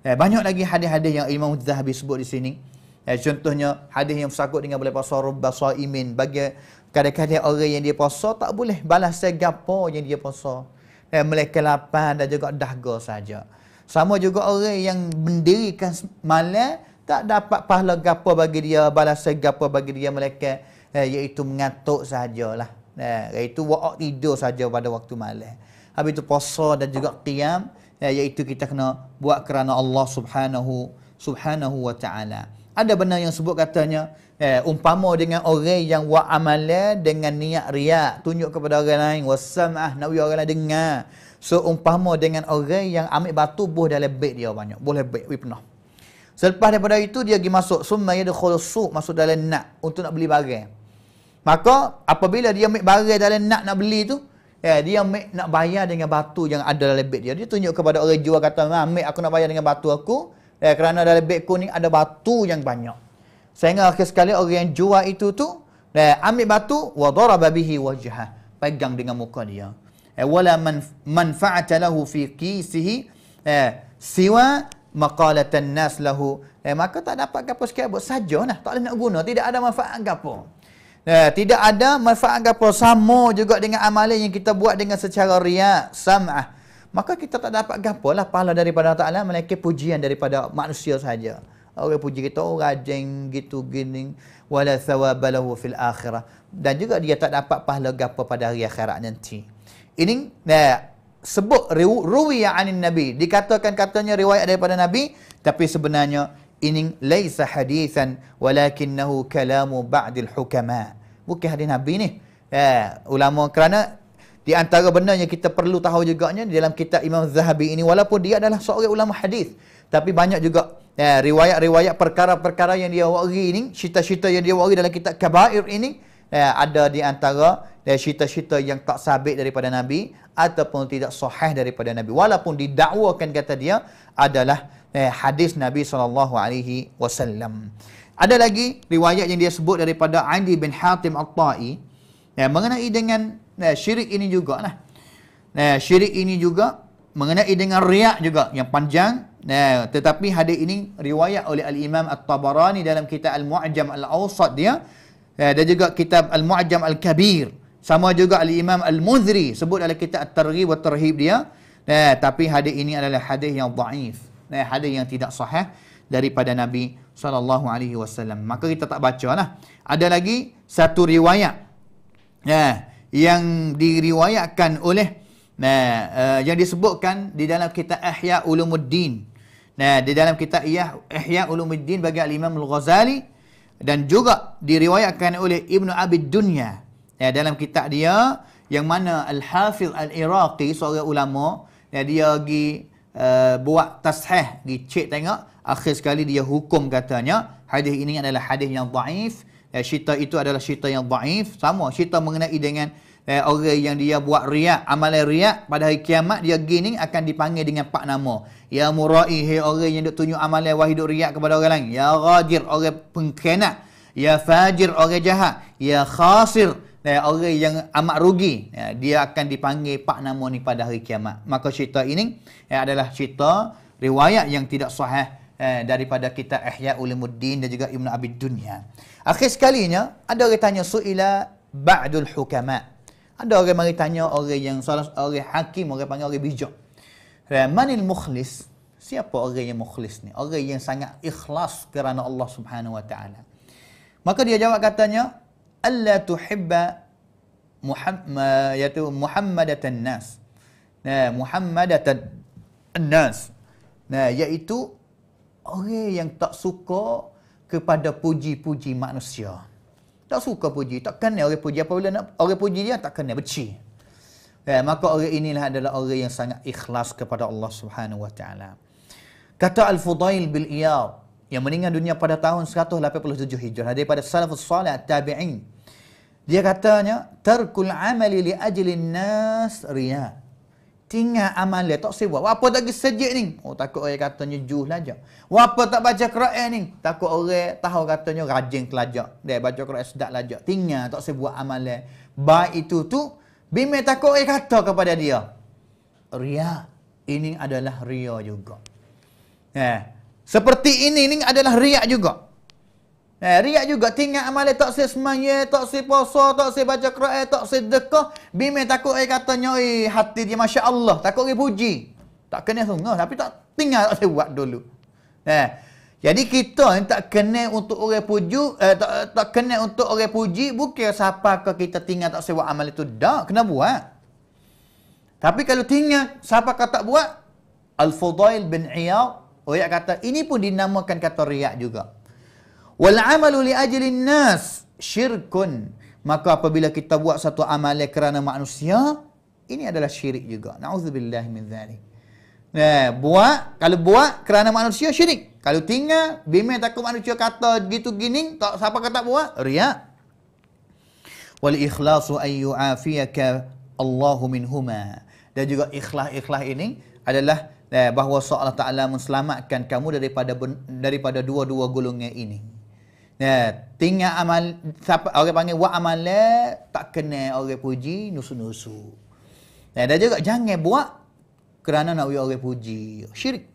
Eh, banyak lagi hadis-hadis yang Imam Az-Zahabi sebut di sini. Eh, contohnya hadis yang bersangkut dengan boleh puasa rubba saimin bagi kadang-kadang orang yang dia puasa tak boleh balas segapo yang dia puasa. Eh, mereka lapar dan juga dahaga saja. Sama juga orang yang mendirikan malam tak dapat pahala gapo bagi dia, balas segapo bagi dia mereka eh, iaitu mengatuk sajalah. Ya, iaitu wa'ak tidur saja pada waktu malam. Habis itu puasa dan juga qiyam. Ya, iaitu kita kena buat kerana Allah subhanahu subhanahu wa ta'ala. Ada benar yang sebut katanya, ya, umpama dengan orang yang wa'amala dengan niat riak. Tunjuk kepada orang lain, wassam'ah, nak orang lain dengar. So, umpama dengan orang yang ambil batu, buh dalam beg dia banyak. Boleh beg, we pernah. Selepas daripada itu, dia pergi masuk. Semua dia masuk dalam nak untuk nak beli barang. Maka apabila dia ambil barang dalam nak nak beli tu, eh, dia ambil nak bayar dengan batu yang ada dalam beg dia. Dia tunjuk kepada orang jual kata, ambil aku nak bayar dengan batu aku eh, kerana dalam beg aku ni ada batu yang banyak. Sehingga akhir sekali orang yang jual itu tu, eh, ambil batu, wa daraba bihi wajhah. Pegang dengan muka dia. Eh, wala man, manfa'ata lahu fi kisihi eh, siwa maqalatan nas lahu. Eh, maka tak dapat apa-apa sikit. Sajalah. Tak ada nak guna. Tidak ada manfaat apa-apa. Eh, tidak ada manfaat apa sama juga dengan amalan yang kita buat dengan secara riak sam'ah. Maka kita tak dapat gapo lah pahala daripada Allah Taala melainkan pujian daripada manusia saja. Orang puji kita oh rajin gitu gini wala thawabalahu fil akhirah dan juga dia tak dapat pahala gapo pada hari akhirat nanti. Ini eh, sebut ruwi anin nabi dikatakan katanya riwayat daripada nabi tapi sebenarnya ining laisa hadisan walakinahu kalamu ba'dil hukama bukan hadis nabi ni eh, ulama kerana di antara benda yang kita perlu tahu juga juganya dalam kitab Imam Zahabi ini walaupun dia adalah seorang ulama hadis tapi banyak juga eh, riwayat-riwayat perkara-perkara yang dia wari ini cerita-cerita yang dia wari dalam kitab kabair ini eh, ada di antara eh, cerita-cerita yang tak sabit daripada nabi ataupun tidak sahih daripada nabi walaupun didakwakan kata dia adalah eh, hadis Nabi saw. Ada lagi riwayat yang dia sebut daripada Andi bin Hatim al tai eh, mengenai dengan eh, syirik ini juga. Eh, syirik ini juga mengenai dengan riak juga yang panjang. Eh, tetapi hadis ini riwayat oleh Al-Imam At-Tabarani dalam kitab Al-Mu'jam Al-Awsat dia. Eh, dan juga kitab Al-Mu'jam Al-Kabir. Sama juga Al-Imam Al-Munzri sebut dalam kitab At-Targhib Tarhib dia. Eh, tapi hadis ini adalah hadis yang dhaif eh, hadis yang tidak sahih daripada Nabi sallallahu alaihi wasallam. Maka kita tak bacalah. Ada lagi satu riwayat. Eh, yang diriwayatkan oleh nah eh, eh, yang disebutkan di dalam kitab Ihya Ulumuddin. Nah, eh, di dalam kitab Ihya Ihya Ulumuddin bagi Imam Al-Ghazali dan juga diriwayatkan oleh Ibnu Abi Dunya. Ya, dalam kitab dia yang mana Al-Hafiz Al-Iraqi seorang ulama, ya, dia pergi Eh, buat tasheh di cek tengok akhir sekali dia hukum katanya hadis ini adalah hadis yang dhaif eh, cerita itu adalah cerita yang dhaif sama cerita mengenai dengan eh, orang yang dia buat riak amalan riak pada hari kiamat dia gini akan dipanggil dengan pak nama ya murai hai orang yang duk tunjuk amalan wahid riak kepada orang lain ya ghadir orang pengkhianat ya fajir orang jahat ya khasir eh, orang yang amat rugi eh, dia akan dipanggil pak nama ni pada hari kiamat maka cerita ini eh, adalah cerita riwayat yang tidak sahih eh, daripada kita Ihya ulimuddin dan juga Ibn abid Dunya akhir sekalinya ada orang tanya suila ba'dul hukama ada orang yang tanya orang yang salah orang hakim orang panggil orang bijak eh, manil mukhlis siapa orang yang mukhlis ni orang yang sangat ikhlas kerana Allah Subhanahu wa taala maka dia jawab katanya alla tuhibba Muhammad Muhammadatan nas. Nah, Muhammadatan nas. Nah, iaitu orang yang tak suka kepada puji-puji manusia. Tak suka puji, tak kena orang puji apa bila nak orang puji dia tak kena benci. nah maka orang inilah adalah orang yang sangat ikhlas kepada Allah Subhanahu wa taala. Kata Al-Fudail bil Iyad yang meninggal dunia pada tahun 187 Hijrah daripada salafus salih tabi'in dia katanya, terkul amali li ajlin nas riya. Tinggal amal dia, tak sibuk. Apa tak pergi sejik ni? Oh, takut orang katanya juh lah Apa tak baca Quran ni? Takut orang tahu katanya rajin kelajak. Dia baca Quran sedak lajak. Tinggal tak sibuk amal dia. Baik itu tu, bimbing takut orang kata kepada dia. Ria. Ini adalah ria juga. Eh. Seperti ini, ini adalah ria juga. Eh, riak juga tinggal amal tak sesuai semaya, tak sesuai puasa, tak sesuai baca Quran, eh, tak sesuai dekah. Bime takut eh katanya eh hati dia Masya Allah, takut dia puji. Tak kena sungguh tapi tak tinggal tak buat dulu. Eh. Jadi kita yang tak kena untuk orang puji, eh, tak, tak kena untuk orang puji bukan siapa ke kita tinggal tak sewa amal itu dah kena buat. Tapi kalau tinggal siapa kata tak buat? Al-Fudail bin Iyad, oh kata ini pun dinamakan kata riak juga wal amalu li ajli nas syirkun maka apabila kita buat satu amalan kerana manusia ini adalah syirik juga naudzubillah min zalik Nah, eh, buat kalau buat kerana manusia syirik. Kalau tinggal bimbing takut manusia kata gitu gini, tak siapa kata buat? Riya. Wal ikhlasu ay yu'afiyaka Allahu minhuma. Dan juga ikhlas-ikhlas ini adalah eh, bahawa Allah Taala menyelamatkan kamu daripada daripada dua-dua golongan ini. Ya, tinggal amal siapa orang panggil buat amal tak kena orang puji nusu-nusu. Ya, dan juga jangan buat kerana nak we orang puji. Syirik.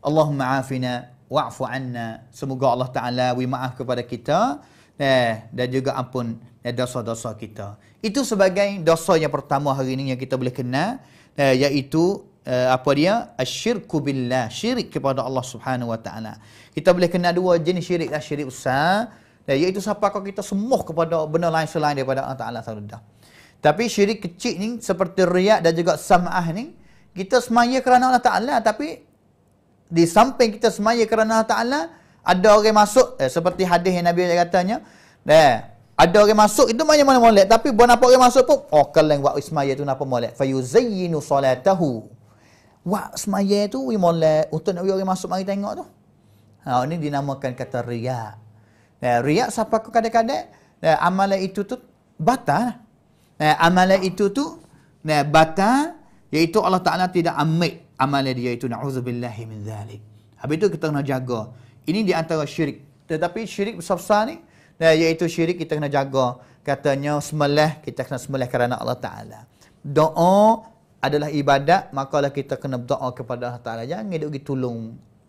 Allahumma afina wa'fu anna. Semoga Allah Taala we maaf kepada kita. Ya, dan juga ampun ya, dosa-dosa kita. Itu sebagai dosa yang pertama hari ini yang kita boleh kenal ya, iaitu uh, apa dia asyirku billah syirik kepada Allah Subhanahu wa taala kita boleh kena dua jenis syirik lah syirik besar ya, iaitu siapa kau kita semua kepada benda lain selain daripada Allah taala sahaja tapi syirik kecil ni seperti riak dan juga sam'ah ni kita semaya kerana Allah taala tapi di samping kita semaya kerana Allah taala ada orang masuk eh, seperti hadis yang Nabi katanya eh, ada orang masuk itu banyak mana molek tapi buat apa orang masuk pun oh kalau yang buat ismaya tu nampak molek fayuzayyinu salatahu Wah, semaya tu we molek untuk nak orang masuk mari tengok tu. Ha, ini dinamakan kata riak. Nah, ya, riak siapa ku kadang-kadang ya, nah, amalan itu tu batal. Nah, ya, amalan itu tu nah, batal iaitu Allah Taala tidak ambil amalan dia itu naudzubillah min zalik. Habis itu kita kena jaga. Ini di antara syirik. Tetapi syirik besar-besar ni nah, iaitu syirik kita kena jaga. Katanya semelah kita kena semelah kerana Allah Taala. Doa adalah ibadat, lah kita kena berdoa kepada Allah Ta'ala. Jangan duduk pergi tolong,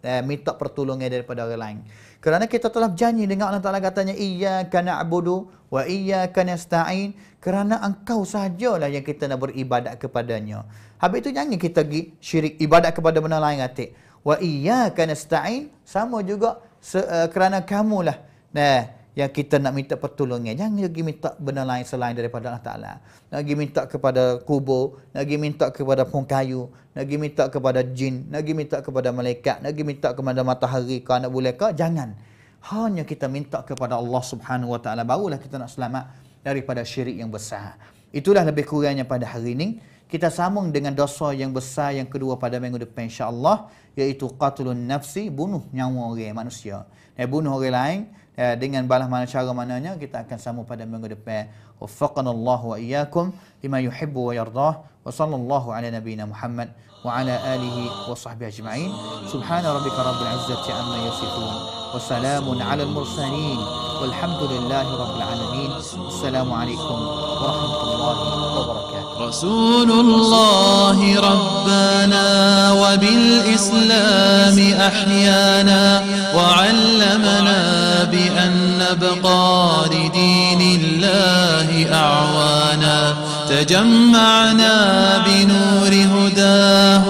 eh, minta pertolongan daripada orang lain. Kerana kita telah berjanji dengan Allah Ta'ala katanya, Iyaka na'budu wa iyaka nasta'in. Kerana engkau sahajalah yang kita nak beribadat kepadanya. Habis itu jangan kita pergi syirik ibadat kepada benda lain katik. Wa iyaka nasta'in. Sama juga se, uh, kerana kamulah. Nah, yang kita nak minta pertolongan. Jangan lagi minta benda lain selain daripada Allah Ta'ala. Nak lagi minta kepada kubur, nak lagi minta kepada pohon kayu, nak lagi minta kepada jin, nak lagi minta kepada malaikat, nak lagi minta kepada matahari, kau nak boleh kau, jangan. Hanya kita minta kepada Allah Subhanahu Wa Ta'ala, barulah kita nak selamat daripada syirik yang besar. Itulah lebih kurangnya pada hari ini. Kita sambung dengan dosa yang besar yang kedua pada minggu depan insyaAllah. Iaitu qatulun nafsi, bunuh nyawa orang manusia. Dan bunuh orang lain, eh, dengan balah mana cara mananya kita akan sambung pada minggu depan. Waffaqana Allah wa iyyakum lima yuhibbu wa yardah. Wa sallallahu ala nabiyyina Muhammad wa ala alihi wa sahbihi ajma'in. Subhana rabbika rabbil izzati amma yasifun. Wa salamun ala al-mursalin. Walhamdulillahi rabbil alamin. Assalamu alaikum wa rahmatullahi wa barakatuh. رسول الله ربنا وبالإسلام أحيانا وعلمنا بأن نبقى لدين الله أعوانا تجمعنا بنور هداه